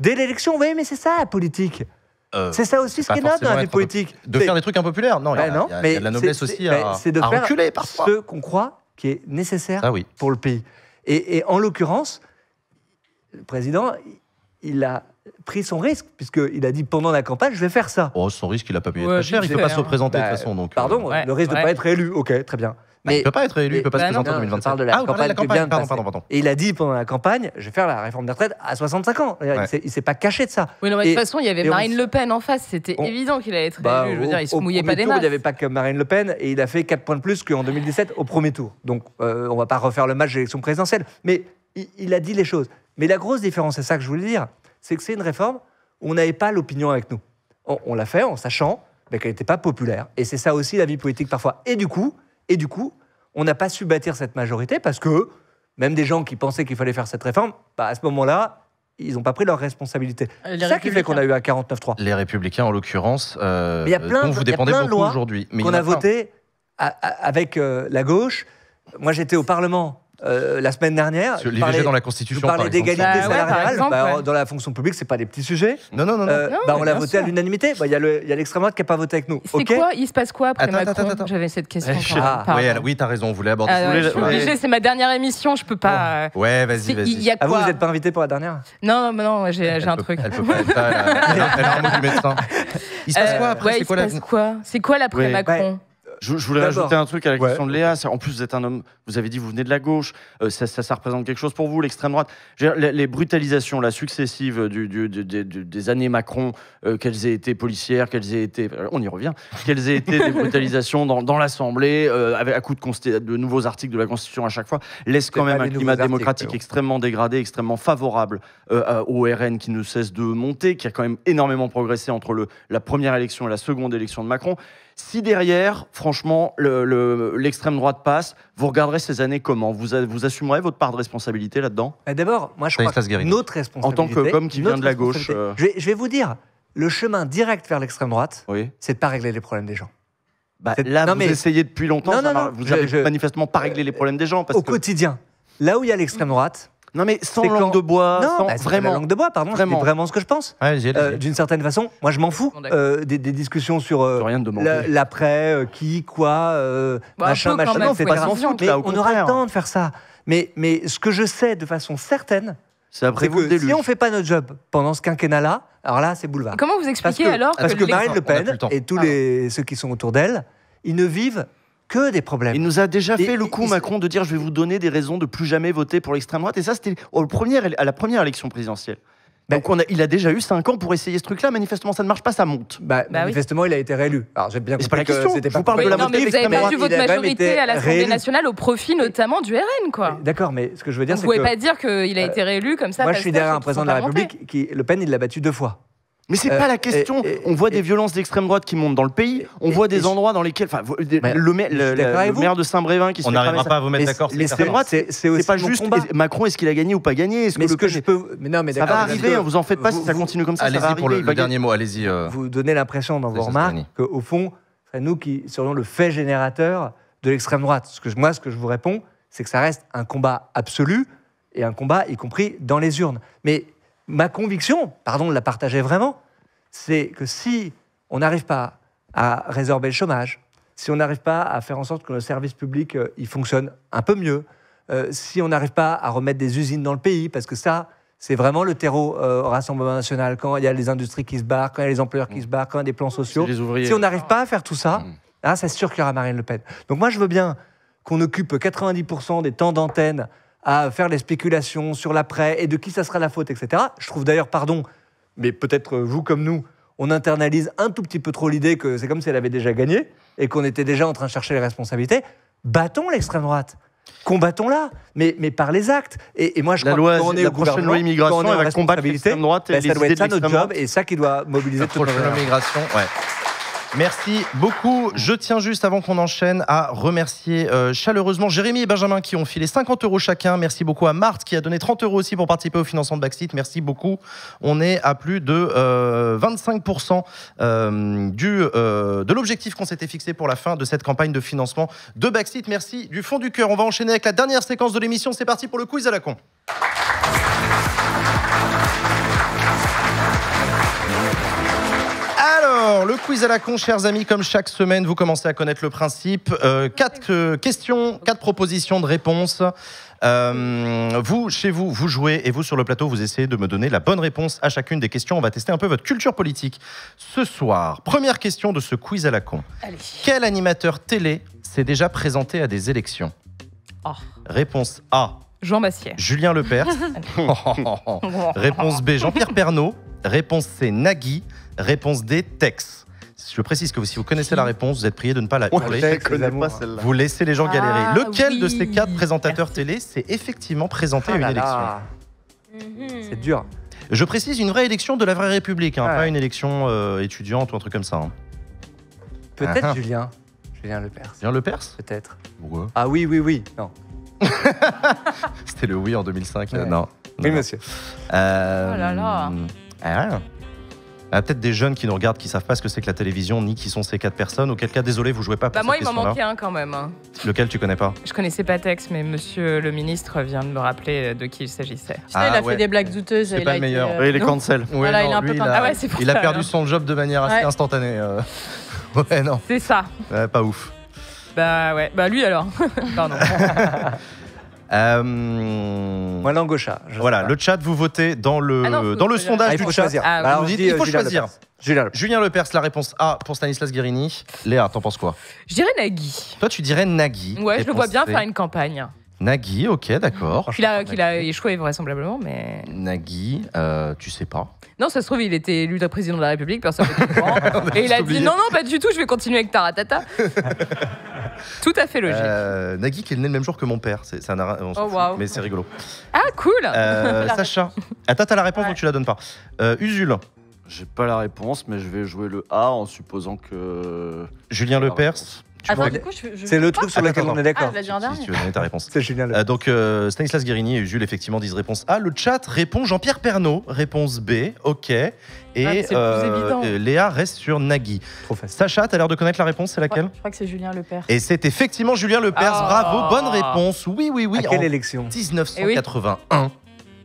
Dès l'élection, oui, mais c'est ça la politique. Euh, c'est ça aussi ce qui est noble dans la politique. De faire des trucs impopulaires Non, il y, a, ben de la noblesse aussi ben à, de faire ce qu'on croit qui est nécessaire pour le pays. Et, en l'occurrence, le président, il a pris son risque, puisqu'il a dit pendant la campagne, je vais faire ça. Oh, son risque, il n'a pas payé il ne peut pas se hein. représenter de toute ben, façon. Donc, euh, Pardon, le risque de ne pas être élu, ok, très bien. Bah, mais, il ne peut pas être élu, il ne peut pas se bah présenter en 2025. Parle de la campagne, ah, de la campagne. Pardon, pardon, Et il a dit pendant la campagne, je vais faire la réforme des retraites à 65 ans. Il ne s'est pas caché de ça. Oui, mais de toute façon, il y avait Marine Le Pen en face, c'était évident qu'il allait être bah, élu. Je veux dire, il se mouillait pas des tour, Il n'y avait pas que Marine Le Pen et il a fait 4 points de plus qu'en 2017 au premier tour. Donc, euh, on ne va pas refaire le match d'élection présidentielle. Mais il, a dit les choses. Mais la grosse différence, c'est ça que je voulais dire, c'est que c'est une réforme où on n'avait pas l'opinion avec nous. On, l'a fait en sachant qu'elle n'était pas populaire. Et c'est ça aussi la vie politique parfois. Et du coup, et du coup, on n'a pas su bâtir cette majorité parce que même des gens qui pensaient qu'il fallait faire cette réforme, bah, à ce moment-là, ils n'ont pas pris leurs responsabilités. Euh, C'est ça qui fait qu'on a eu à 49-3. Les Républicains, en l'occurrence, euh, dont vous dépendez beaucoup aujourd'hui. Mais a, a voté avec euh, la gauche. Moi, j'étais au Parlement euh, la semaine dernière. L'IVG dans la Constitution. Je parlais d'égalité bah salariale. Bah, dans la fonction publique, c'est pas des petits sujets. Non, non, non. Euh, bah, on l'a voté à l'unanimité. Bah, il y a l'extrême droite qui n'a pas voté avec nous. C'est quoi Il se passe quoi après attends, Macron J'avais cette question. Ah. oui, tu as t'as raison. On voulait aborder. je ah, suis obligé. C'est ma dernière émission. Je peux pas. Ouais, euh, vas-y, vas-y. Ah vous, vous n'êtes pas invité pour la dernière Non, non, j'ai un truc. Elle peut pas. être là, Elle a un mot médecin. Il se passe quoi après C'est quoi C'est quoi l'après Macron je, voulais rajouter un truc à la question de Léa. En plus, vous êtes un homme, vous avez dit vous venez de la gauche, euh, ça, représente quelque chose pour vous, l'extrême droite. les, brutalisations la successives des années Macron, euh, qu'elles aient été policières, qu'elles aient été. Euh, on y revient. Qu'elles aient été des brutalisations dans, l'Assemblée, avec, à coup de, de, nouveaux articles de la Constitution à chaque fois, laisse quand même un climat démocratique extrêmement dégradé, extrêmement favorable au RN qui ne cesse de monter, qui a quand même énormément progressé entre la première élection et la seconde élection de Macron. Si derrière, franchement, l'extrême droite passe, vous regarderez ces années comment vous, assumerez votre part de responsabilité là-dedans bah, D'abord, moi je crois que notre responsabilité. En tant que comme qui vient de la gauche. Euh. Je, vais, vous dire, le chemin direct vers l'extrême droite, c'est de ne pas régler les problèmes des gens. Bah, là, vous essayez depuis longtemps, vous n'avez manifestement pas réglé les euh, problèmes des gens. Au quotidien, là où il y a l'extrême droite, non, mais sans langue de bois. Non, sans... Bah, vraiment. La langue de bois, pardon. Vraiment. vraiment ce que je pense. Euh, d'une certaine façon, moi, je m'en fous euh, des, discussions sur euh, l'après, qui, quoi, machin, machin. pas on aura le temps de faire ça. Mais, ce que je sais de façon certaine, c'est que si on fait pas notre job pendant ce quinquennat-là, alors là, c'est boulevard. comment vous expliquez alors que, alors Parce que, Marine Le Pen et tous ceux qui sont autour d'elle, ils ne vivent il nous a déjà fait le coup, Macron, de dire je vais vous donner des raisons de plus jamais voter pour l'extrême droite. Et ça, c'était à la première élection présidentielle. Bah, Donc on il a déjà eu cinq ans pour essayer ce truc-là. Manifestement, ça ne marche pas, ça monte. Bah, bah manifestement, il a été réélu. Alors j'ai bien vous parlez de la vous avez perdu votre majorité à l'Assemblée nationale au profit notamment du RN, quoi. D'accord, mais ce que je veux dire, c'est que vous pouvez pas dire qu'il a euh, été réélu comme ça. Moi, je suis derrière un président de la République qui, Le Pen, il l'a battu deux fois. Mais c'est n'est euh, pas la question. on voit des violences d'extrême droite qui montent dans le pays. On voit des endroits dans lesquels, enfin, le, maire, de Saint-Brévin qui On n'arrivera pas à vous mettre d'accord. L'extrême droite, c'est pas juste Macron. Est-ce qu'il a gagné ou pas gagné Est-ce que je peux ça va arriver. Hein, vous en faites pas si ça continue comme ça. Allez-y pour le dernier mot. Allez-y. Euh. Vous donnez l'impression dans vos remarques qu'au fond, c'est nous qui serions le fait générateur de l'extrême droite. Ce que moi, ce que je vous réponds, c'est que ça reste un combat absolu et un combat, y compris dans les urnes. Mais ma conviction, pardon de la partager vraiment, c'est que si on n'arrive pas à résorber le chômage, si on n'arrive pas à faire en sorte que le service public y euh, fonctionne un peu mieux, euh, si on n'arrive pas à remettre des usines dans le pays, parce que ça, c'est vraiment le terreau euh, au Rassemblement national, quand il y a les industries qui se barrent, quand il y a les employeurs qui se barrent, quand il y a des plans sociaux. Si on n'arrive pas à faire tout ça, mmh. ah, c'est sûr qu'il y aura Marine Le Pen. Donc moi, je veux bien qu'on occupe 90% des temps d'antenne à faire les spéculations sur l'après et de qui ça sera la faute, etc. Je trouve d'ailleurs, pardon, mais peut-être euh, vous comme nous, on internalise un tout petit peu trop l'idée que c'est comme si elle avait déjà gagné et qu'on était déjà en train de chercher les responsabilités. Battons l'extrême droite. Combattons-la, mais, mais par les actes. Et, moi, je la crois loi, on est la prochaine loi immigration, on elle va combattre droite et ben, ça doit être ça notre job et ça qui doit mobiliser la toute prochaine Ouais. Merci beaucoup. Je tiens juste avant qu'on enchaîne à remercier euh, chaleureusement Jérémy et Benjamin qui ont filé 50 euros chacun. Merci beaucoup à Marthe qui a donné 30 euros aussi pour participer au financement de Backseat. Merci beaucoup. On est à plus de 25% euh, euh, du, de l'objectif qu'on s'était fixé pour la fin de cette campagne de financement de Backseat. Merci du fond du cœur. On va enchaîner avec la dernière séquence de l'émission. C'est parti pour le quiz à la con. Alors, le quiz à la con, chers amis, comme chaque semaine, vous commencez à connaître le principe. Euh, quatre euh, questions, quatre propositions de réponses. Euh, vous, chez vous, vous jouez et vous, sur le plateau, vous essayez de me donner la bonne réponse à chacune des questions. On va tester un peu votre culture politique. Ce soir, première question de ce quiz à la con. Quel animateur télé s'est déjà présenté à des élections oh. Réponse A. Jean Massier. Julien Lepers. Réponse B. Jean-Pierre Pernaud. Réponse C. Nagui. Réponse D, Tex. Je précise que si vous connaissez la réponse, vous êtes prié de ne pas la hurler. Vous laissez les gens ah galérer. Lequel de ces quatre présentateurs télé s'est effectivement présenté à une ah élection mhm. C'est dur. Je précise une vraie élection de la vraie République, hein, pas une élection euh, étudiante ou un truc comme ça. Hein. Peut-être ah. Julien. Julien Le Lepers. Julien Le Lepers Peut-être. Ah oui, oui, oui. Non. C'était le oui en 2005. non. Oui, monsieur. Euh, oh là là. Il ah, y peut-être des jeunes qui nous regardent qui savent pas ce que c'est que la télévision ni qui sont ces quatre personnes. Auquel cas, désolé, vous jouez pas. Bah, pour bah moi, il m'en manquait un quand même. Hein. Lequel tu connais pas Je connaissais pas Tex, mais Monsieur le ministre vient de me rappeler euh, de qui il s'agissait. Ah, il a ah, fait des blagues douteuses. C'est pas le meilleur. Euh, il est cancel. il, a ah perdu son job de manière assez instantanée. Euh. non. C'est ça. pas ouf. Bah ouais. Bah lui alors. Pardon. Euh, Moi, Voilà, le chat, vous votez dans le, ah dans le sondage ah, du chat. Ah bah, il faut choisir. Julien Lepers. la réponse A pour Stanislas Guérini. Léa, t'en penses quoi Je dirais Nagui. Toi, tu dirais Nagui. Ouais, je le vois bien faire une campagne. Nagui, ok, d'accord. Qu'il a, échoué vraisemblablement, mais. Nagui, euh, tu sais pas. Non, ça se trouve, il était élu président de la République, personne et il a dit non, non, pas du tout, je vais continuer avec Taratata. tout à fait logique. Euh, Nagui, qui est né le même jour que mon père, c'est, un... oh, mais c'est rigolo. Ah, cool euh, Sacha. Attends, ah, t'as la réponse, tu la donnes pas. Euh, Usul. J'ai pas la réponse, mais je vais jouer le A en supposant que. Julien Lepers. C'est le truc sur lequel on est d'accord. Ah, tu veux donner ta réponse. C'est euh, donc, euh, Stanislas Guérini et Jules, effectivement, disent réponse A. Le chat répond Jean-Pierre Pernaud. Réponse B. OK. Et ah, euh, Léa reste sur Nagui. Sacha, t'as l'air de connaître la réponse, c'est laquelle Je crois que c'est Julien Lepers. Et c'est effectivement Julien Lepers. Ah. Bravo, bonne réponse. Oui, oui, oui. À quelle élection 1981.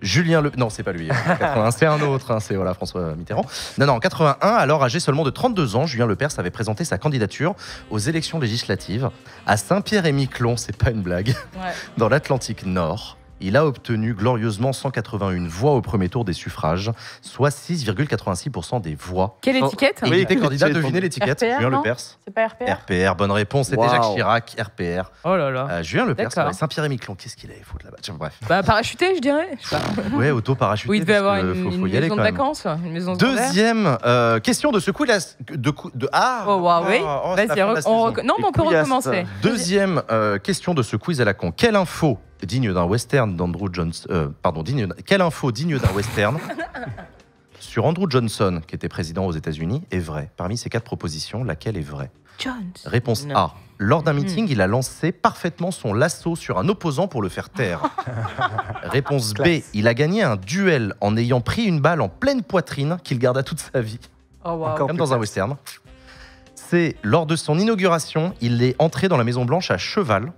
Julien Le... Non, c'est pas lui. c'est un autre. Hein, c'est voilà, François Mitterrand. Non, non, en 81, alors âgé seulement de 32 ans, Julien Lepers avait présenté sa candidature aux élections législatives à Saint-Pierre-et-Miquelon, c'est pas une blague, dans l'Atlantique Nord il a obtenu glorieusement 181 voix au premier tour des suffrages, soit 6,86% des voix. Quelle oh, étiquette Oui, il était candidat, devinez l'étiquette. Julien Lepers. C'est pas RPR RPR, bonne réponse, c'était Jacques Chirac, RPR. Oh là là. Euh, Julien Lepers, Saint-Pierre-et-Miquelon, qu'est-ce qu'il avait foutre là-bas Bref. Bah, parachuté, je dirais. ouais, auto-parachuté. il devait avoir une, faut, maison de vacances. Deuxième euh, question de ce coup, Ah Oh, non, on peut recommencer. Deuxième question de ce quiz à la con. Quelle info digne d'un western d'Andrew Johnson. Euh, pardon, digne quelle info digne d'un western sur Andrew Johnson, qui était président aux États-Unis, est vraie Parmi ces quatre propositions, laquelle est vraie Réponse A. Lors d'un mm-hmm. meeting, il a lancé parfaitement son lasso sur un opposant pour le faire taire. Réponse B. Il a gagné un duel en ayant pris une balle en pleine poitrine qu'il garda toute sa vie. Oh, Comme dans un western. C. Lors de son inauguration, il est entré dans la Maison Blanche à cheval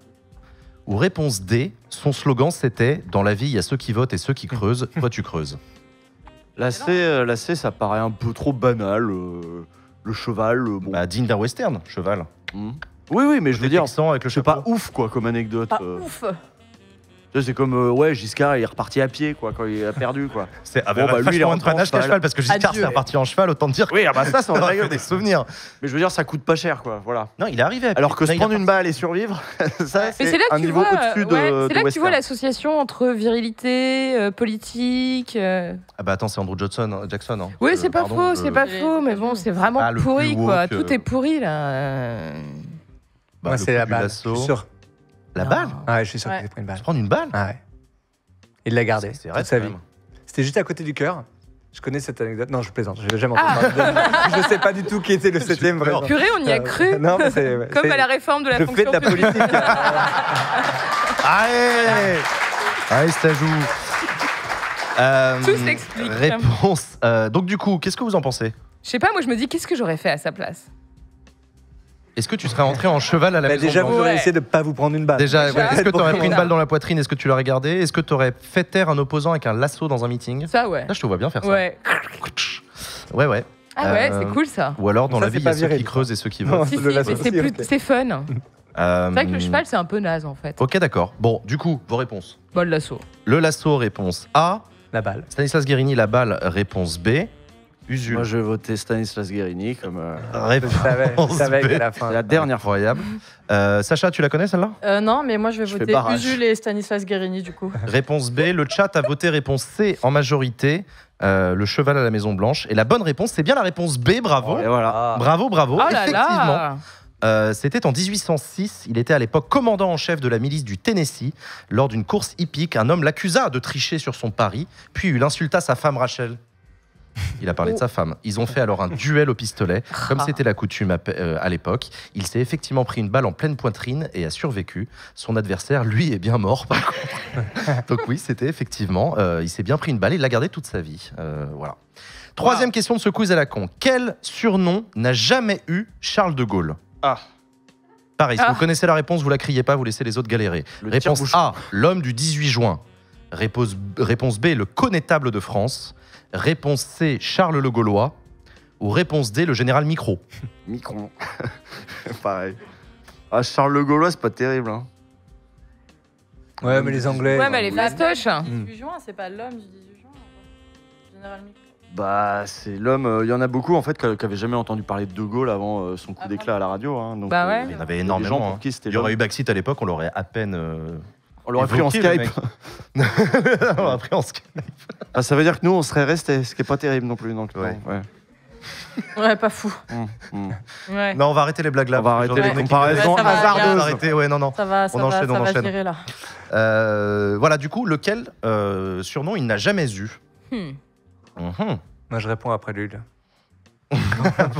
ou réponse D, son slogan c'était Dans la vie, il y a ceux qui votent et ceux qui creusent, toi tu creuses. La C, euh, la C, ça paraît un peu trop banal. Euh, le cheval, euh, Bah, digne western, cheval. Hmm. oui, oui, mais je veux dire, avec le c'est pas ouf, quoi, comme anecdote. Pas ouf c'est comme, euh, ouais, Giscard, il est reparti à pied, quoi, quand il a perdu, quoi. C'est ah, bah, bah, lui, il est rentré en cheval. cheval. Parce que Giscard, c'est reparti en cheval, autant dire. Oui, ah bah ça, c'est en fait des souvenirs. Mais je veux dire, ça coûte pas cher, quoi, voilà. Non, il est arrivé Alors que se prendre une balle et survivre, ça, c'est un niveau au-dessus de. C'est là que tu vois l'association entre virilité, euh, politique. Euh. Ah bah attends, c'est Andrew Johnson, hein, Jackson. Hein. Oui, c'est pas faux, c'est pas faux, mais bon, c'est vraiment ah, pourri, quoi. Tout est pourri, là. Bah, c'est la balle, sûr. La balle ah Ouais, je suis sûr qu'il a pris une balle. prendre une balle ah Ouais. Il l'a gardée C'est- toute sa vie. C'était juste à côté du cœur. Je connais cette anecdote. Non, je plaisante. Je l'ai jamais entendu. Ah. je sais pas du tout qui était le septième vraiment. Purée, on y a cru. Non, Comme à la réforme de la fonction de la politique. Allez Allez, ça joue Euh, Tout s'explique. Réponse. Euh, donc, du coup, qu'est-ce que vous en pensez Je sais pas, moi je me dis qu'est-ce que j'aurais fait à sa place est-ce que tu serais entré en cheval à la bah, maison Déjà, vous auriez essayé de ne pas vous prendre une balle. Déjà, est-ce que tu aurais pris une balle dans la poitrine Est-ce que tu l'aurais regardé Est-ce que tu aurais fait taire un opposant avec un lasso dans un meeting Ça, ouais. Là, je te vois bien faire ça. Ouais. Ouais, ouais. Ah ouais, c'est euh, cool ça. Ou alors dans la vie, il y a ceux qui creusent et ceux qui vont. plus c'est fun. C'est vrai que le euh, cheval, c'est un peu naze en fait. Ok, d'accord. Bon, du coup, vos réponses. le lasso. Le lasso, réponse A. La balle. Stanislas Guérini, la balle, réponse B. Moi, je vais voter Stanislas Guérini comme. Euh, ah, réponse la dernière fois. Euh, Sacha, tu la connais celle-là euh, non, mais moi je vais voter Usul et Stanislas Guérini du coup. Réponse B. Le chat a voté réponse C en majorité. le cheval à la Maison Blanche. Et la bonne réponse, c'est bien la réponse B. Bravo. Oh, ah. Bravo, bravo. Oh Effectivement. C'était en 1806. Il était à l'époque commandant en chef de la milice du Tennessee. Lors d'une course hippique, un homme l'accusa de tricher sur son pari, puis il insulta sa femme Rachel. Il a parlé de sa oh. femme. Ils ont fait alors un duel au pistolet, comme ah. c'était la coutume euh, à, l'époque. Il s'est effectivement pris une balle en pleine poitrine et a survécu. Son adversaire, lui, est bien mort, par Donc oui, c'était effectivement, euh, il s'est bien pris une balle et il l'a gardé toute sa vie. Euh, voilà. Troisième question de secours à la con. Quel surnom n'a jamais eu Charles de Gaulle Ah. Pareil, ah. vous connaissez la réponse, vous la criez pas, vous laissez les autres galérer. réponse A, l'homme du 18 juin. réponse B, le connétable de France. Réponse C, Charles le Gaulois. Ou réponse D, le général Micro. Micron. Pareil. Ah, Charles le Gaulois, c'est pas terrible. Hein. Ouais, mais les Anglais. Ouais, mais les fastoches. Hmm. c'est pas l'homme du 18 juin. Général Micro. Bah, c'est l'homme. Euh, il y en a beaucoup, en fait, qui n'avaient jamais entendu parler de De Gaulle avant euh, son coup ah, d'éclat à la radio. hein. Bah euh, ouais. il y en avait énormément. Hein. Il y aurait eu Baxit à l'époque, on l'aurait à peine on l'aurait pris, en Skype. on l'aurait pris en Skype. Ah, ça veut dire que nous, on serait restés, ce qui est pas terrible non plus. Donc, ouais. ouais. Ouais, pas fou. Mmh, mmh. Ouais. Non, on va arrêter les blagues là. On va arrêter les comparaisons On hasardeuses. Arrêter, ouais, non, non. Ça va, ça on enchaîne, va, ça on enchaîne. Va là. Euh, voilà, du coup, lequel euh, surnom il n'a jamais eu hmm. mmh. Moi, je réponds après lui.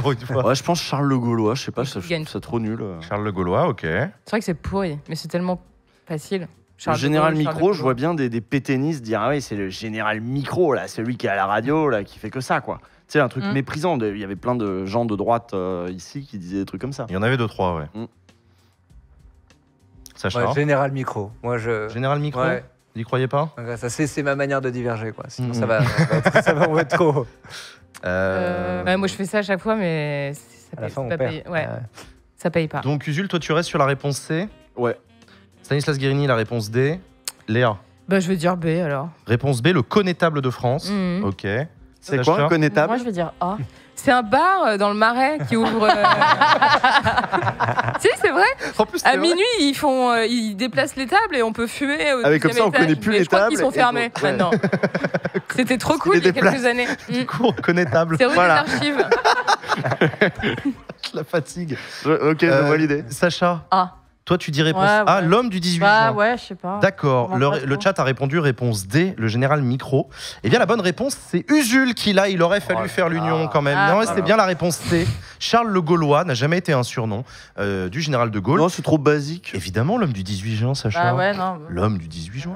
Pour une fois. Ouais, je pense Charles le Gaulois. Je sais pas, c'est trop nul. Charles le Gaulois, ok. C'est vrai que c'est pourri, mais c'est tellement facile général micro, je vois bien des, des pétainistes dire Ah oui, c'est le général micro, là, celui qui est à la radio, là, qui fait que ça, quoi. C'est un truc mm. méprisant. Il y avait plein de gens de droite euh, ici qui disaient des trucs comme ça. Il y en avait deux, trois, ouais. Ça mm. Sacha Général micro. Moi, je... Général micro Vous N'y croyez pas Ça, c'est ma manière de diverger, quoi. Sinon, ça, mm. va, ça, va être, trop. Euh, euh, bah, moi, je fais ça à chaque fois, mais ça paye, pas Ouais. Ça paye pas. Donc, Usul, toi, tu restes sur la réponse C Ouais. Stanislas Guérini, la réponse D. Léa. Bah, je vais dire B alors. Réponse B, le connétable de France. Mhm. Ok. C'est quoi un connétable Moi, je vais dire A. C'est un bar euh, dans le marais qui ouvre. Tu euh, si, c'est vrai. En plus, À minuit, ils font, euh, ils déplacent les tables et on peut fumer. Au ah, comme ça, on ne connaît plus les tables. crois qu'ils sont fermés maintenant. C'était trop cool il y a quelques années. Du coup connétable. C'est rue des archives. la fatigue. Ok, je vois l'idée. Sacha. A. Toi, tu dis réponse A, l'homme du 18 juin. Bah, juin. ouais, je sais pas. D'accord. Le, chat a répondu réponse D, le général Micro. Eh bien, la bonne réponse, c'est Usul qui l'a. Il aurait fallu faire l'union quand même. Ah, non, c'est bien la réponse C. Charles le Gaulois n'a jamais été un surnom euh, du général de Gaulle. Non, c'est trop basique. Évidemment, l'homme du 18 juin, Sacha. Bah, bah. Ah ouais, non. L'homme ah, ah, du 18 juin.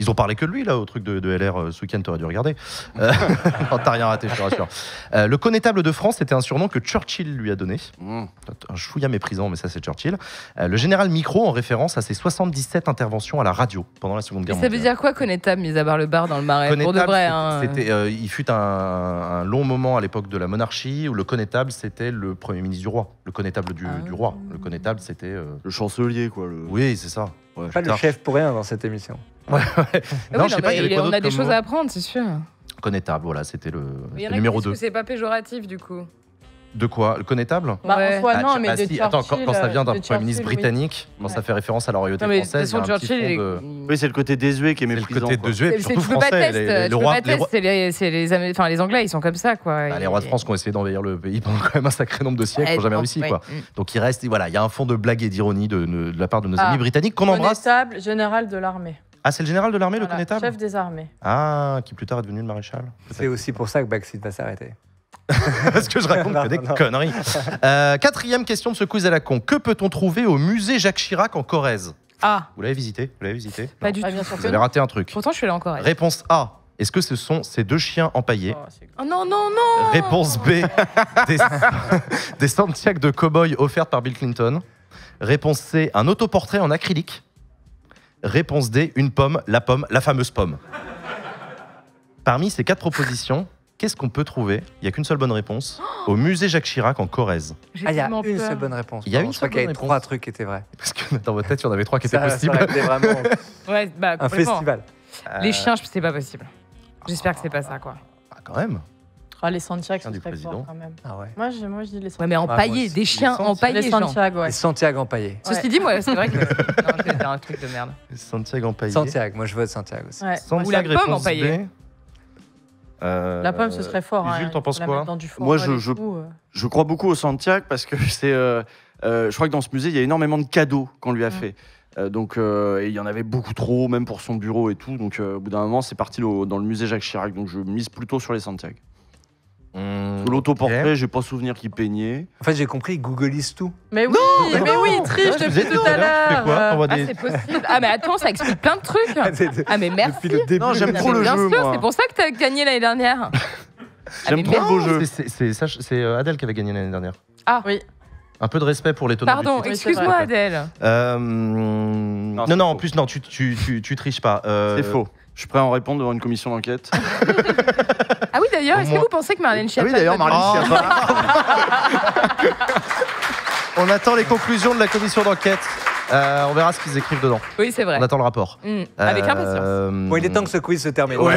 Ils ont parlé que lui, là, au truc de, de LR. Euh, end t'aurais dû regarder. Euh, oh, t'as rien raté, je te rassure. Euh, le connétable de France, c'était un surnom que Churchill lui a donné. Mmh. Un chouïa méprisant, mais ça, c'est Churchill. Euh, le général Micro en référence à ses 77 interventions à la radio pendant la Seconde Guerre mondiale. Ça veut dire quoi, connétable, mis à part le bar dans le marais Pour de vrai, hein, euh. Euh, il fut un, long moment à l'époque de la monarchie où le connétable, c'était le premier ministre du roi, le connétable du, ah. roi. Le connétable, c'était. Le chancelier, quoi. Oui, c'est ça. pas le chef pour rien dans cette émission. on a des choses à apprendre, c'est sûr. Connétable, voilà, c'était le, numéro 2. C'est pas péjoratif, du coup. De quoi Le connétable bah, en soi, ah, non, mais c'est bah, Attends, quand, ça vient d'un euh, Premier ministre britannique, quand ça fait référence à la royauté française. Oui, c'est le côté désuet qui est méprisant. C'est le côté désuet, surtout français. Le roi, les Les, les, Anglais, ils sont comme ça, quoi. Bah, les rois de France qui ont essayé d'envahir le pays pendant quand même un sacré nombre de siècles, ils n'ont jamais réussi, quoi. Mm. Donc il reste, voilà, il y a un fond de blague et d'ironie de la part de nos ah. amis britanniques qu'on embrasse. Connétable, général de l'armée. Ah, c'est le général de l'armée, le connétable Chef des armées. Ah, qui plus tard est devenu le maréchal. C'est aussi pour ça que Brexit va s'arrêter. Parce que je raconte des conneries. Euh, quatrième question de ce quiz à la con. Que peut-on trouver au musée Jacques Chirac en Corrèze Ah. Vous l'avez visité Vous l'avez visité Pas du tout. Vous avez raté un truc. Pourtant, je suis là en Corrèze. Réponse A. Est-ce que ce sont ces deux chiens empaillés oh, oh, non, non, non Réponse B. des, des de cow-boy offertes par Bill Clinton. Réponse C. Un autoportrait en acrylique. Réponse D. Une pomme, la pomme, la fameuse pomme. Parmi ces quatre propositions, Qu'est-ce qu'on peut trouver Il n'y a qu'une seule bonne réponse. Oh au musée Jacques Chirac en Corrèze. Ah, il y a une seule bonne réponse. Il y a une seule bonne réponse. y trois trucs qui étaient vrais. Parce que dans votre tête, il y en avait trois qui étaient ça, possibles. vraiment ouais, bah, un festival. Les euh. chiens, c'est pas possible. J'espère que que c'est pas ça, quoi. Ah, quand même. Ah, les Santiago, c'est très président. fort quand même. Ah moi, je, moi, je dis les Santiago. mais en ah, des chiens empaillés. Les Santiago, ouais. Les Santiago empaillés. Ce Ceci dit, moi, c'est vrai que c'est un truc de merde. Les en empaillés. Santiago, moi, je vote Santiago aussi. Ouais. Santiago, Ou la pomme empaillée. Euh, la pomme, ce serait fort. Hein, Jules, t'en penses quoi Moi, je, euh. je, crois beaucoup au Santiago parce que c'est. Euh, je crois que dans ce musée, il y a énormément de cadeaux qu'on lui a mm. fait. Donc, il y en avait beaucoup trop, même pour son bureau et tout. Donc, au bout d'un moment, c'est parti dans le musée Jacques Chirac. Donc, je mise plutôt sur les Santiago. Mmh, L'autoportrait, j'ai pas souvenir qu'il peignait. En fait, j'ai compris, il googlise tout. Mais oui, mais oui, triche depuis tout à l'heure. Ah, c'est possible. Ah, mais attends, ça explique plein de trucs. Ah, ah, mais merci. non, j'aime trop le jeu. Bien sûr, c'est pour ça que t'as gagné l'année dernière. Ah, j'aime trop le beau jeu. C'est euh, Adèle qui avait gagné l'année dernière. Ah, oui. Un peu de respect pour les tenants Pardon, excuse-moi, Adèle. Euh, non, non, en plus, non, tu, tu, tu, triches pas. Euh, c'est faux. Je suis prêt à en répondre devant une commission d'enquête. ah oui, d'ailleurs, est-ce que vous pensez que Marlène ah Schiappa... oui, d'ailleurs, Marlène Schiappa... On attend les conclusions de la commission d'enquête. Euh, on verra ce qu'ils écrivent dedans. Oui, c'est vrai. On attend le rapport. Mm. Avec impatience. Euh, bon, il est temps que ce quiz se termine. Ouais,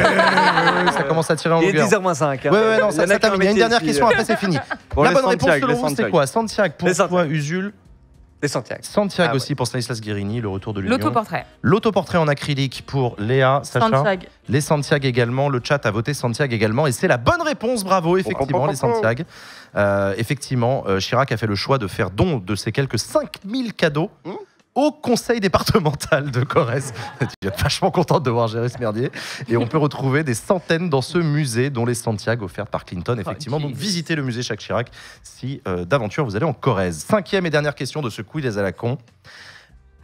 ça commence à tirer en longueur. Il est 10 h moins 5. Hein. Ouais, non, ça, ça termine. Il y a une dernière question, après c'est fini. la bonne réponse selon vous, c'est quoi Santiago, pour Usul, les Santiago. Santiago ah aussi pour Stanislas Guérini, le retour de l'Union. L'autoportrait. L'autoportrait en acrylique pour Léa, Sacha. Santiago. Les Santiago également. Le chat a voté Santiago également. Et c'est la bonne réponse, bravo, effectivement, les Santiago. Euh, effectivement, euh, Chirac a fait le choix de faire don de ses quelques 5000 cadeaux. Mmh au conseil départemental de Corrèze. Je suis vachement contente de voir ce Merdier. Et on peut retrouver des centaines dans ce musée, dont les Santiago offertes par Clinton, effectivement. Donc visitez le musée Jacques Chirac si euh, d'aventure vous allez en Corrèze. Cinquième et dernière question de ce Couille des Alacons.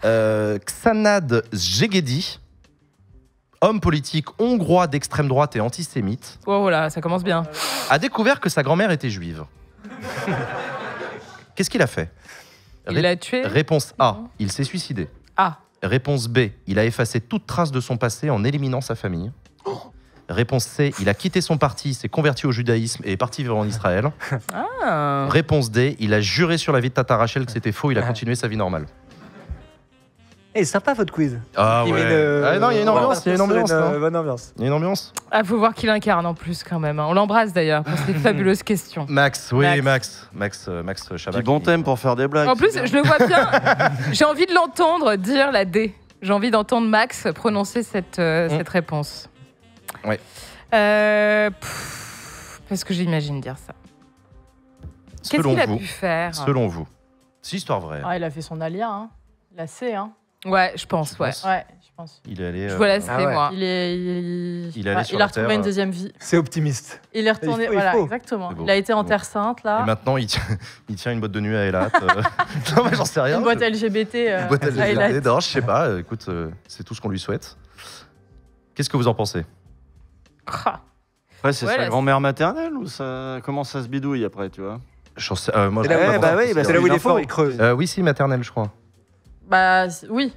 Euh, Xanad Zegedi, homme politique hongrois d'extrême droite et antisémite, Oh voilà, ça commence bien. a découvert que sa grand-mère était juive. Qu'est-ce qu'il a fait il Réponse A, il s'est suicidé. Ah. Réponse B, il a effacé toute trace de son passé en éliminant sa famille. Oh. Réponse C, il a quitté son parti, s'est converti au judaïsme et est parti vivre en Israël. Ah. Réponse D, il a juré sur la vie de Tata Rachel que c'était faux, il a ah. continué sa vie normale. Eh, sympa votre quiz. Ah ouais. Ah, non, il y a une ambiance. Il y a une ambiance. ambiance. Il y a une ambiance. Ah, faut voir qu'il incarne en plus quand même. Hein. On l'embrasse d'ailleurs pour ces fabuleuse question. Max, oui, Max. Max, Max, euh, Max bon thème pour faire des blagues. En plus, je le vois bien. J'ai envie de l'entendre dire la D. J'ai envie d'entendre Max prononcer cette, euh, hmm. cette réponse. Oui. Euh, parce que j'imagine dire ça. Qu'est-ce qu'il a pu faire Selon vous. C'est histoire vraie. Ah, il a fait son alia, hein. la C. Hein. Ouais, je pense, ouais. Ouais, je pense. Il est allé. Je vois la euh, c'est ah moi. Il est, il, il a retrouvé une euh. deuxième vie. C'est optimiste. Il est retourné, voilà, exactement. il a été en Terre Sainte, là. Et maintenant, il tient, il tient une boîte de nuit à Elat. Euh. non, mais j'en sais rien. Une boîte LGBT. Euh, une boîte LGBT. Non, je sais pas. Écoute, c'est tout ce qu'on lui souhaite. Qu'est-ce que vous en pensez Après, c'est sa grand-mère maternelle ou ça... comment ça se bidouille après, tu vois euh, C'est là, où il est fort, il creuse. oui, si, maternelle, je crois. Bah oui.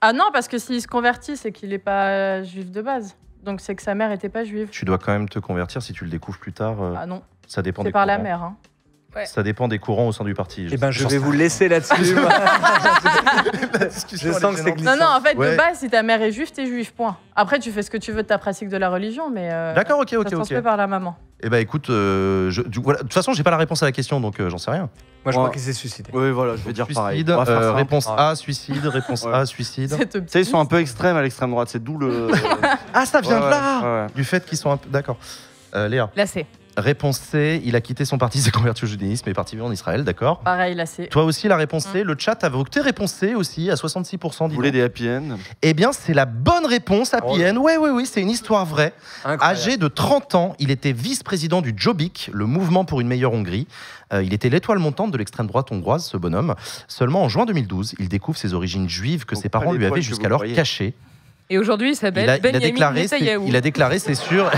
Ah non, parce que s'il se convertit, c'est qu'il n'est pas juif de base. Donc c'est que sa mère n'était pas juive. Tu dois quand même te convertir si tu le découvres plus tard. Euh, ah non, Ça dépend c'est par la mère. Hein. Ça dépend des courants au sein du parti. Eh ben, je vais vous laisser là-dessus. je sens que c'est glissant. Non, non, en fait, de base, si ta mère est juive, t'es juif, point. Après, tu fais ce que tu veux de ta pratique de la religion, mais euh, D'accord, ok, ça se ok, par la maman. Eh ben écoute, euh, de toute façon, j'ai pas la réponse à la question, donc j'en sais rien. Moi, je crois qu'il s'est suicidé. Oui, voilà, je vais dire pareil. Euh, réponse A, suicide. Réponse A, suicide. Tu sais, ils sont un peu extrêmes à l'extrême droite, c'est d'où le. ah, ça vient de là Du fait qu'ils sont un peu. D'accord. Euh, Léa. Là c'est Réponse C, il a quitté son parti, s'est converti au judaïsme et est parti vivre en Israël, d'accord Pareil, là, c'est. Toi aussi, la réponse C. Hein. Le chat a voté réponse C aussi à 66%. Vous voulez des happy end Eh bien, c'est la bonne réponse, happy oh end. Oui, oui, oui, c'est une histoire vraie. Incroyable. Âgé de 30 ans, il était vice-président du Jobbik, le mouvement pour une meilleure Hongrie. Euh, il était l'étoile montante de l'extrême droite hongroise, ce bonhomme. Seulement en juin 2012, il découvre ses origines juives que ses parents lui avaient jusqu'alors cachées. Et aujourd'hui, il s'appelle a déclaré, Il a déclaré, c'est sûr.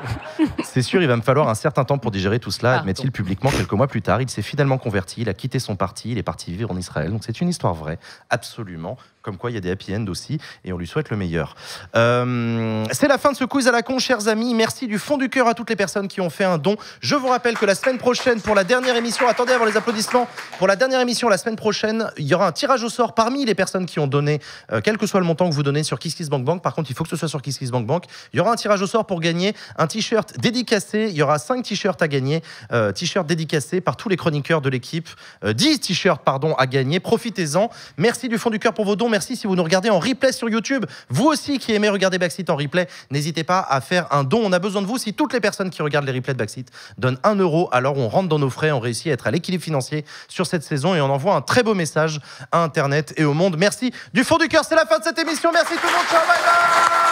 c'est sûr, il va me falloir un certain temps pour digérer tout cela, admet-il publiquement quelques mois plus tard. Il s'est finalement converti, il a quitté son parti, il est parti vivre en Israël. Donc c'est une histoire vraie, absolument. Comme quoi, il y a des happy end aussi, et on lui souhaite le meilleur. Euh, c'est la fin de ce quiz à la con, chers amis. Merci du fond du cœur à toutes les personnes qui ont fait un don. Je vous rappelle que la semaine prochaine, pour la dernière émission, attendez avant les applaudissements, pour la dernière émission, la semaine prochaine, il y aura un tirage au sort parmi les personnes qui ont donné, euh, quel que soit le montant que vous donnez sur Bank. Par contre, il faut que ce soit sur Bank. Il y aura un tirage au sort pour gagner un t-shirt dédicacé. Il y aura 5 t-shirts à gagner, euh, t-shirts dédicacés par tous les chroniqueurs de l'équipe. 10 t-shirts, pardon, à gagner. Profitez-en. Merci du fond du cœur pour vos dons. Merci si vous nous regardez en replay sur YouTube. Vous aussi qui aimez regarder Backseat en replay, n'hésitez pas à faire un don. On a besoin de vous. Si toutes les personnes qui regardent les replays de Backseat donnent 1 euro, alors on rentre dans nos frais, on réussit à être à l'équilibre financier sur cette saison et on envoie un très beau message à Internet et au monde. Merci du fond du cœur. C'est la fin de cette émission. Merci tout le monde. Ciao, bye bye.